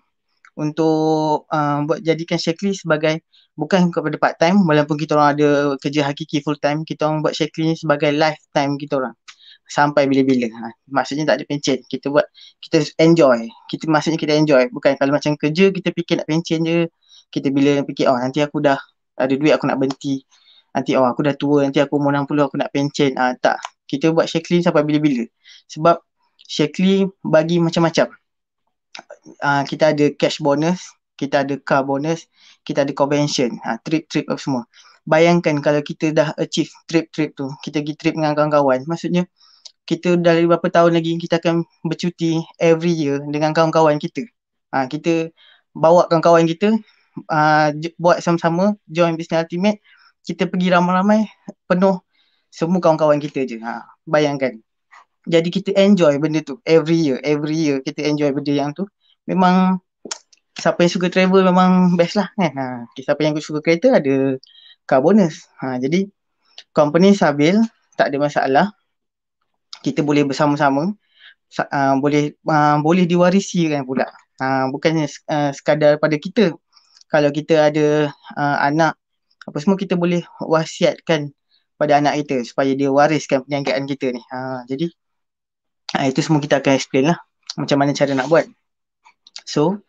untuk uh, buat jadikan Shakli sebagai bukan kepada part time walaupun kita orang ada kerja hakiki full time kita orang buat Shakli ni sebagai lifetime kita orang sampai bila-bila ha. maksudnya tak ada pencen kita buat kita enjoy kita maksudnya kita enjoy bukan kalau macam kerja kita fikir nak pencen je kita bila fikir oh nanti aku dah ada duit aku nak berhenti nanti oh aku dah tua nanti aku umur 60 aku nak pencen ha, tak kita buat shake clean sampai bila-bila sebab shake clean bagi macam-macam ha, kita ada cash bonus kita ada car bonus kita ada convention ha, trip-trip semua bayangkan kalau kita dah achieve trip-trip tu kita pergi trip dengan kawan-kawan maksudnya kita dari berapa tahun lagi kita akan bercuti every year dengan kawan-kawan kita. Ha, kita bawa kawan-kawan kita uh, buat sama-sama join business ultimate. Kita pergi ramai-ramai penuh semua kawan-kawan kita je. Ha, bayangkan. Jadi kita enjoy benda tu every year. Every year kita enjoy benda yang tu. Memang siapa yang suka travel memang best lah kan. Ha, siapa yang suka kereta ada car bonus. Ha, jadi company sabil tak ada masalah kita boleh bersama-sama uh, boleh uh, boleh diwarisi kan pula uh, bukannya uh, sekadar pada kita kalau kita ada uh, anak apa semua kita boleh wasiatkan pada anak kita supaya dia wariskan peniagaan kita ni uh, jadi uh, itu semua kita akan explain lah macam mana cara nak buat so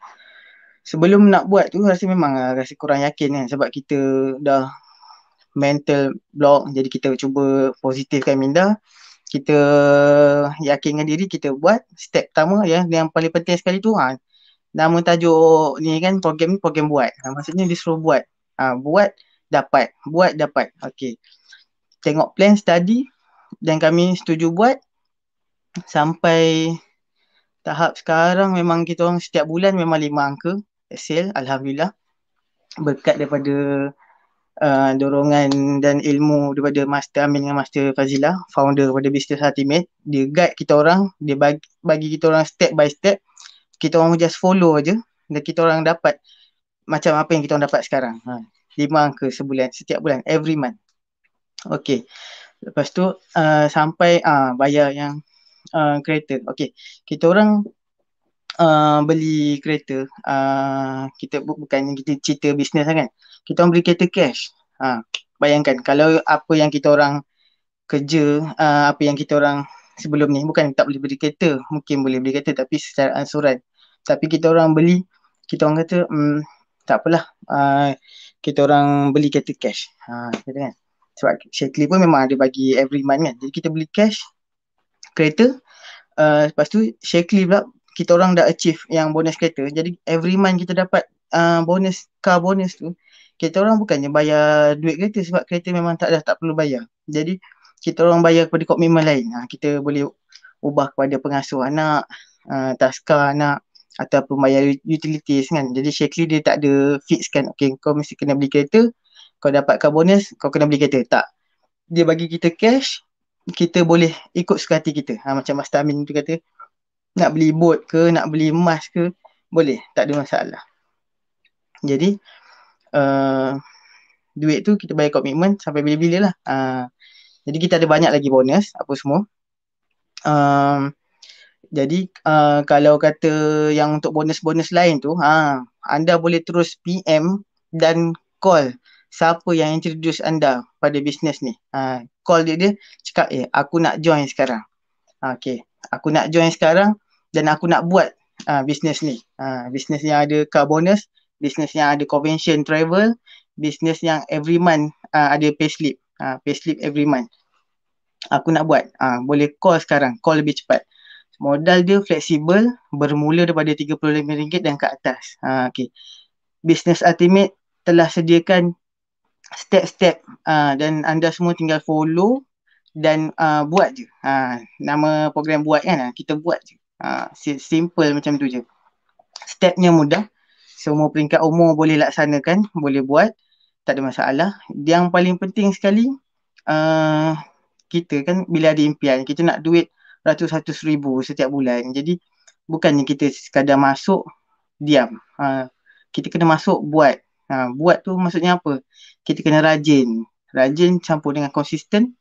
sebelum nak buat tu rasa memang uh, rasa kurang yakin kan sebab kita dah mental block jadi kita cuba positifkan minda kita yakin dengan diri kita buat step pertama ya yang paling penting sekali tu ha, nama tajuk ni kan program ni program buat ha, maksudnya dia suruh buat ha, buat dapat buat dapat okey tengok plan study dan kami setuju buat sampai tahap sekarang memang kita orang setiap bulan memang lima angka Excel Alhamdulillah berkat daripada Uh, dorongan dan ilmu daripada Master Amin dengan Master Fazila, founder daripada Business Ultimate. Dia guide kita orang, dia bagi, bagi kita orang step by step. Kita orang just follow aja dan kita orang dapat macam apa yang kita orang dapat sekarang. Ha, lima angka sebulan, setiap bulan, every month. Okay. Lepas tu uh, sampai uh, bayar yang uh, kereta. Okay. Kita orang uh, beli kereta. Uh, kita bukan kita cerita bisnes kan. Uh, kita orang beli kereta cash. Ha, bayangkan kalau apa yang kita orang kerja, uh, apa yang kita orang sebelum ni, bukan tak boleh beli kereta, mungkin boleh beli kereta tapi secara ansuran. Ha, tapi kita orang beli, kita orang kata, hmm, tak apalah, uh, kita orang beli kereta cash. Ha, kata kan? Sebab Shakely pun memang ada bagi every month kan. Jadi kita beli cash, kereta, uh, lepas tu Shakely pula kita orang dah achieve yang bonus kereta. Jadi every month kita dapat uh, bonus car bonus tu kita orang bukannya bayar duit kereta sebab kereta memang tak dah tak perlu bayar. Jadi kita orang bayar kepada komitmen lain. Ha, kita boleh ubah kepada pengasuh anak, uh, taskar anak atau pembayar utilities kan. Jadi Shakely dia tak ada fix kan. Okay, kau mesti kena beli kereta. Kau dapatkan bonus, kau kena beli kereta. Tak. Dia bagi kita cash, kita boleh ikut suka hati kita. Ha, macam Master Amin tu kata, nak beli boat ke, nak beli emas ke, boleh. Tak ada masalah. Jadi, Eh, duit tu kita bayar komitmen sampai bila-bila lah. Uh, jadi kita ada banyak lagi bonus apa semua. Uh, jadi uh, kalau kata yang untuk bonus-bonus lain tu, ha, anda boleh terus PM dan call siapa yang introduce anda pada bisnes ni. Uh, call dia dia cakap eh aku nak join sekarang. okay. Aku nak join sekarang dan aku nak buat uh, bisnes ni. Uh, bisnes yang ada car bonus bisnes yang ada convention travel, bisnes yang every month uh, ada slip, uh, slip every month. Aku nak buat, uh, boleh call sekarang, call lebih cepat. Modal dia fleksibel, bermula daripada RM35 dan ke atas. Uh, okay. Business Ultimate telah sediakan step-step uh, dan anda semua tinggal follow dan uh, buat je. Uh, nama program buat kan, uh, kita buat je. Uh, simple macam tu je. Stepnya mudah semua peringkat umur boleh laksanakan, boleh buat. Tak ada masalah. Yang paling penting sekali, uh, kita kan bila ada impian, kita nak duit ratus-ratus ribu setiap bulan. Jadi, bukannya kita sekadar masuk, diam. Uh, kita kena masuk, buat. Uh, buat tu maksudnya apa? Kita kena rajin. Rajin campur dengan konsisten,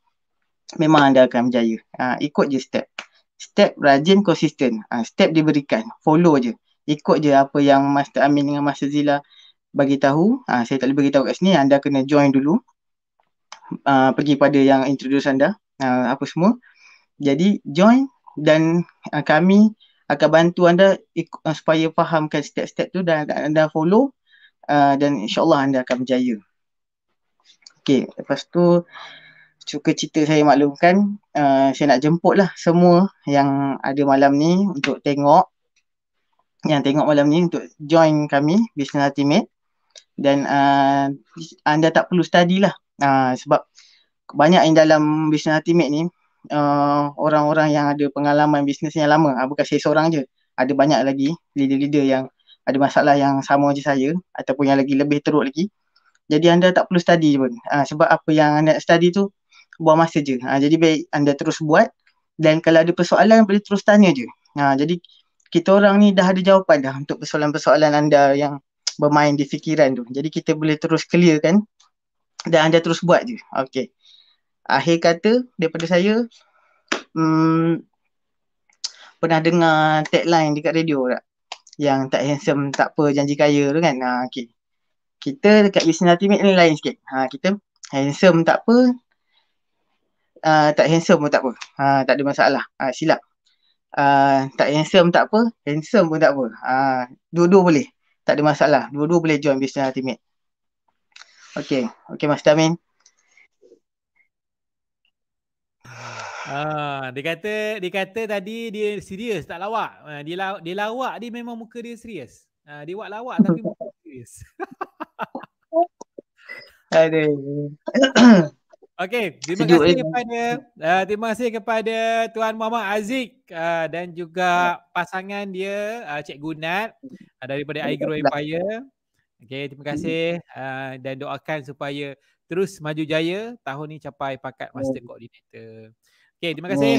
memang anda akan berjaya. Uh, ikut je step. Step rajin, konsisten. Uh, step diberikan. Follow je ikut je apa yang Master Amin dengan Master Zila bagi tahu. Ha, saya tak boleh beritahu kat sini, anda kena join dulu. Uh, pergi pada yang introduce anda, uh, apa semua. Jadi join dan uh, kami akan bantu anda ikut, uh, supaya fahamkan step-step tu dan anda follow uh, dan insyaAllah anda akan berjaya. Okay, lepas tu suka cerita saya maklumkan uh, saya nak jemput lah semua yang ada malam ni untuk tengok yang tengok malam ni untuk join kami Business Ultimate dan uh, anda tak perlu study lah uh, sebab banyak yang dalam Business Ultimate ni uh, orang-orang yang ada pengalaman bisnes yang lama uh, bukan saya seorang je ada banyak lagi leader-leader yang ada masalah yang sama je saya ataupun yang lagi lebih teruk lagi jadi anda tak perlu study pun uh, sebab apa yang anda study tu buang masa je uh, jadi baik anda terus buat dan kalau ada persoalan boleh terus tanya je uh, jadi kita orang ni dah ada jawapan dah untuk persoalan-persoalan anda yang bermain di fikiran tu. Jadi kita boleh terus clear kan dan anda terus buat je. Okay. Akhir kata daripada saya, hmm, pernah dengar tagline dekat radio tak? Yang tak handsome, tak apa, janji kaya tu kan? Ha, okay. Kita dekat business ultimate ni lain sikit. Ha, kita handsome tak apa, uh, tak handsome pun tak apa. Ha, tak ada masalah. Ha, silap. Ah, tak handsome tak apa, handsome pun tak apa. Uh, dua-dua boleh. Tak ada masalah. Dua-dua boleh join business ultimate. Okay. Okay, Mas Damien. Ah, dia kata dia kata tadi dia serius tak lawak. Ah, dia lawak dia lawak dia memang muka dia serius. Ah, dia buat lawak tapi muka dia serius. Aduh. Okay, terima kasih eh. kepada uh, terima kasih kepada Tuan Muhammad Aziz uh, dan juga pasangan dia uh, Cik Gunat uh, daripada Agro Empire. Okay, terima hmm. kasih uh, dan doakan supaya terus maju jaya tahun ni capai pakat hmm. Master Coordinator. Okay, hmm, terima kasih.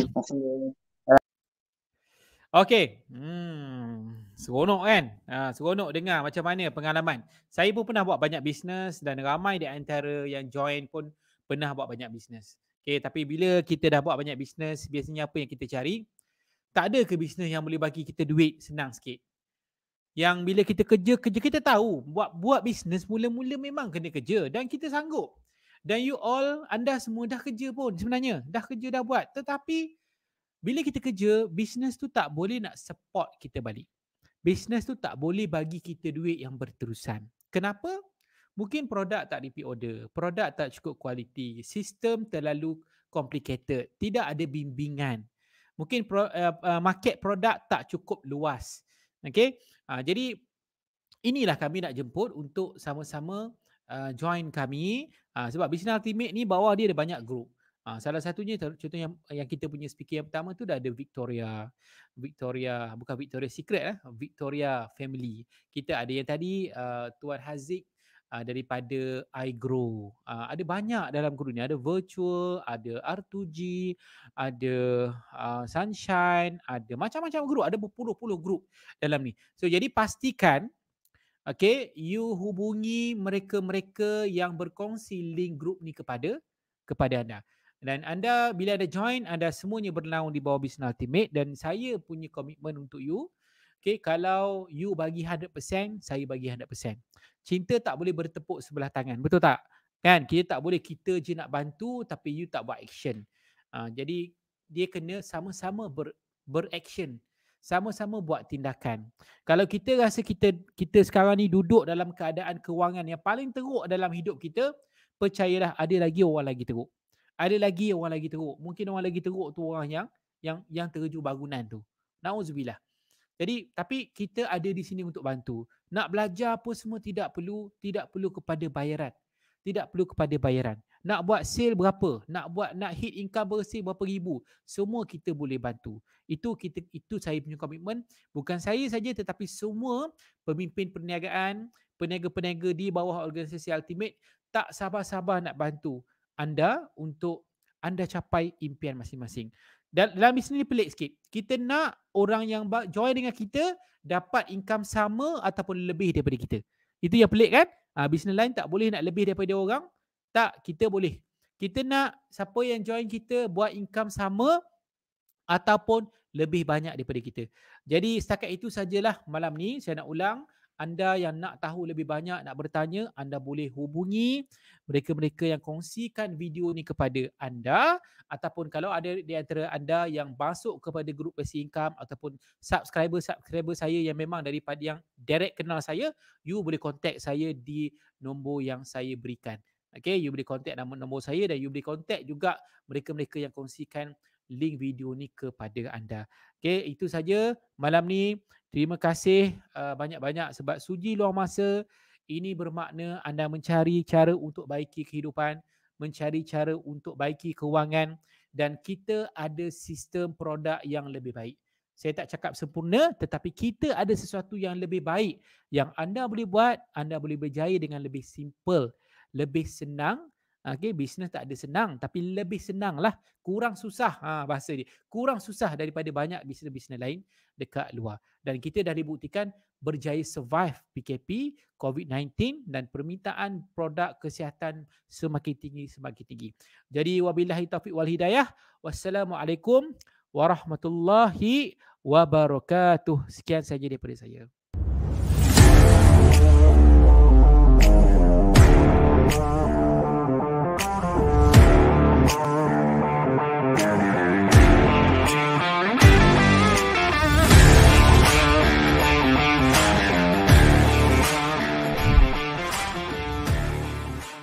Okay. Hmm. Seronok kan? Ha, seronok dengar macam mana pengalaman. Saya pun pernah buat banyak bisnes dan ramai di antara yang join pun pernah buat banyak bisnes. Okay, tapi bila kita dah buat banyak bisnes, biasanya apa yang kita cari? Tak ada ke bisnes yang boleh bagi kita duit senang sikit? Yang bila kita kerja, kerja kita tahu buat buat bisnes mula-mula memang kena kerja dan kita sanggup. Dan you all, anda semua dah kerja pun sebenarnya. Dah kerja, dah buat. Tetapi bila kita kerja, bisnes tu tak boleh nak support kita balik. Bisnes tu tak boleh bagi kita duit yang berterusan. Kenapa? Mungkin produk tak repeat order, produk tak cukup kualiti, sistem terlalu complicated, tidak ada bimbingan. Mungkin pro, uh, uh, market produk tak cukup luas. Okay, uh, ah, jadi inilah kami nak jemput untuk sama-sama uh, join kami uh, sebab Business Ultimate ni bawah dia ada banyak group. Uh, salah satunya contoh yang, yang kita punya speaker yang pertama tu dah ada Victoria. Victoria, bukan Victoria Secret lah. Victoria Family. Kita ada yang tadi uh, Tuan Haziq uh, daripada iGrow. Uh, ada banyak dalam guru ni. Ada virtual, ada R2G, ada uh, sunshine, ada macam-macam guru. Ada berpuluh-puluh grup dalam ni. So jadi pastikan okay, you hubungi mereka-mereka yang berkongsi link grup ni kepada kepada anda. Dan anda bila ada join, anda semuanya bernaung di bawah Business Ultimate dan saya punya komitmen untuk you Okay, kalau you bagi 100%, saya bagi 100%. Cinta tak boleh bertepuk sebelah tangan. Betul tak? Kan? Kita tak boleh kita je nak bantu tapi you tak buat action. Uh, jadi, dia kena sama-sama ber, beraction. Sama-sama buat tindakan. Kalau kita rasa kita kita sekarang ni duduk dalam keadaan kewangan yang paling teruk dalam hidup kita, percayalah ada lagi orang lagi teruk. Ada lagi orang lagi teruk. Mungkin orang lagi teruk tu orang yang yang yang terjun bangunan tu. Nauzubillah. Jadi tapi kita ada di sini untuk bantu. Nak belajar apa semua tidak perlu, tidak perlu kepada bayaran. Tidak perlu kepada bayaran. Nak buat sale berapa, nak buat nak hit income bersih berapa ribu, semua kita boleh bantu. Itu kita itu saya punya komitmen, bukan saya saja tetapi semua pemimpin perniagaan, peniaga-peniaga di bawah organisasi Ultimate tak sabar-sabar nak bantu anda untuk anda capai impian masing-masing dalam bisnes ni pelik sikit. Kita nak orang yang join dengan kita dapat income sama ataupun lebih daripada kita. Itu yang pelik kan? Ha, bisnes lain tak boleh nak lebih daripada orang. Tak, kita boleh. Kita nak siapa yang join kita buat income sama ataupun lebih banyak daripada kita. Jadi setakat itu sajalah malam ni saya nak ulang. Anda yang nak tahu lebih banyak, nak bertanya, anda boleh hubungi mereka-mereka yang kongsikan video ni kepada anda ataupun kalau ada di antara anda yang masuk kepada grup Passive Income ataupun subscriber-subscriber saya yang memang daripada yang direct kenal saya, you boleh contact saya di nombor yang saya berikan. Okay, you boleh contact nombor saya dan you boleh contact juga mereka-mereka yang kongsikan link video ni kepada anda. Okay, itu saja malam ni. Terima kasih uh, banyak-banyak sebab suji luang masa. Ini bermakna anda mencari cara untuk baiki kehidupan, mencari cara untuk baiki kewangan dan kita ada sistem produk yang lebih baik. Saya tak cakap sempurna tetapi kita ada sesuatu yang lebih baik yang anda boleh buat, anda boleh berjaya dengan lebih simple, lebih senang Okay, bisnes tak ada senang tapi lebih senang lah. Kurang susah ha, bahasa dia. Kurang susah daripada banyak bisnes-bisnes lain dekat luar. Dan kita dah dibuktikan berjaya survive PKP, COVID-19 dan permintaan produk kesihatan semakin tinggi semakin tinggi. Jadi wabillahi taufiq wal hidayah. Wassalamualaikum warahmatullahi wabarakatuh. Sekian saja daripada saya.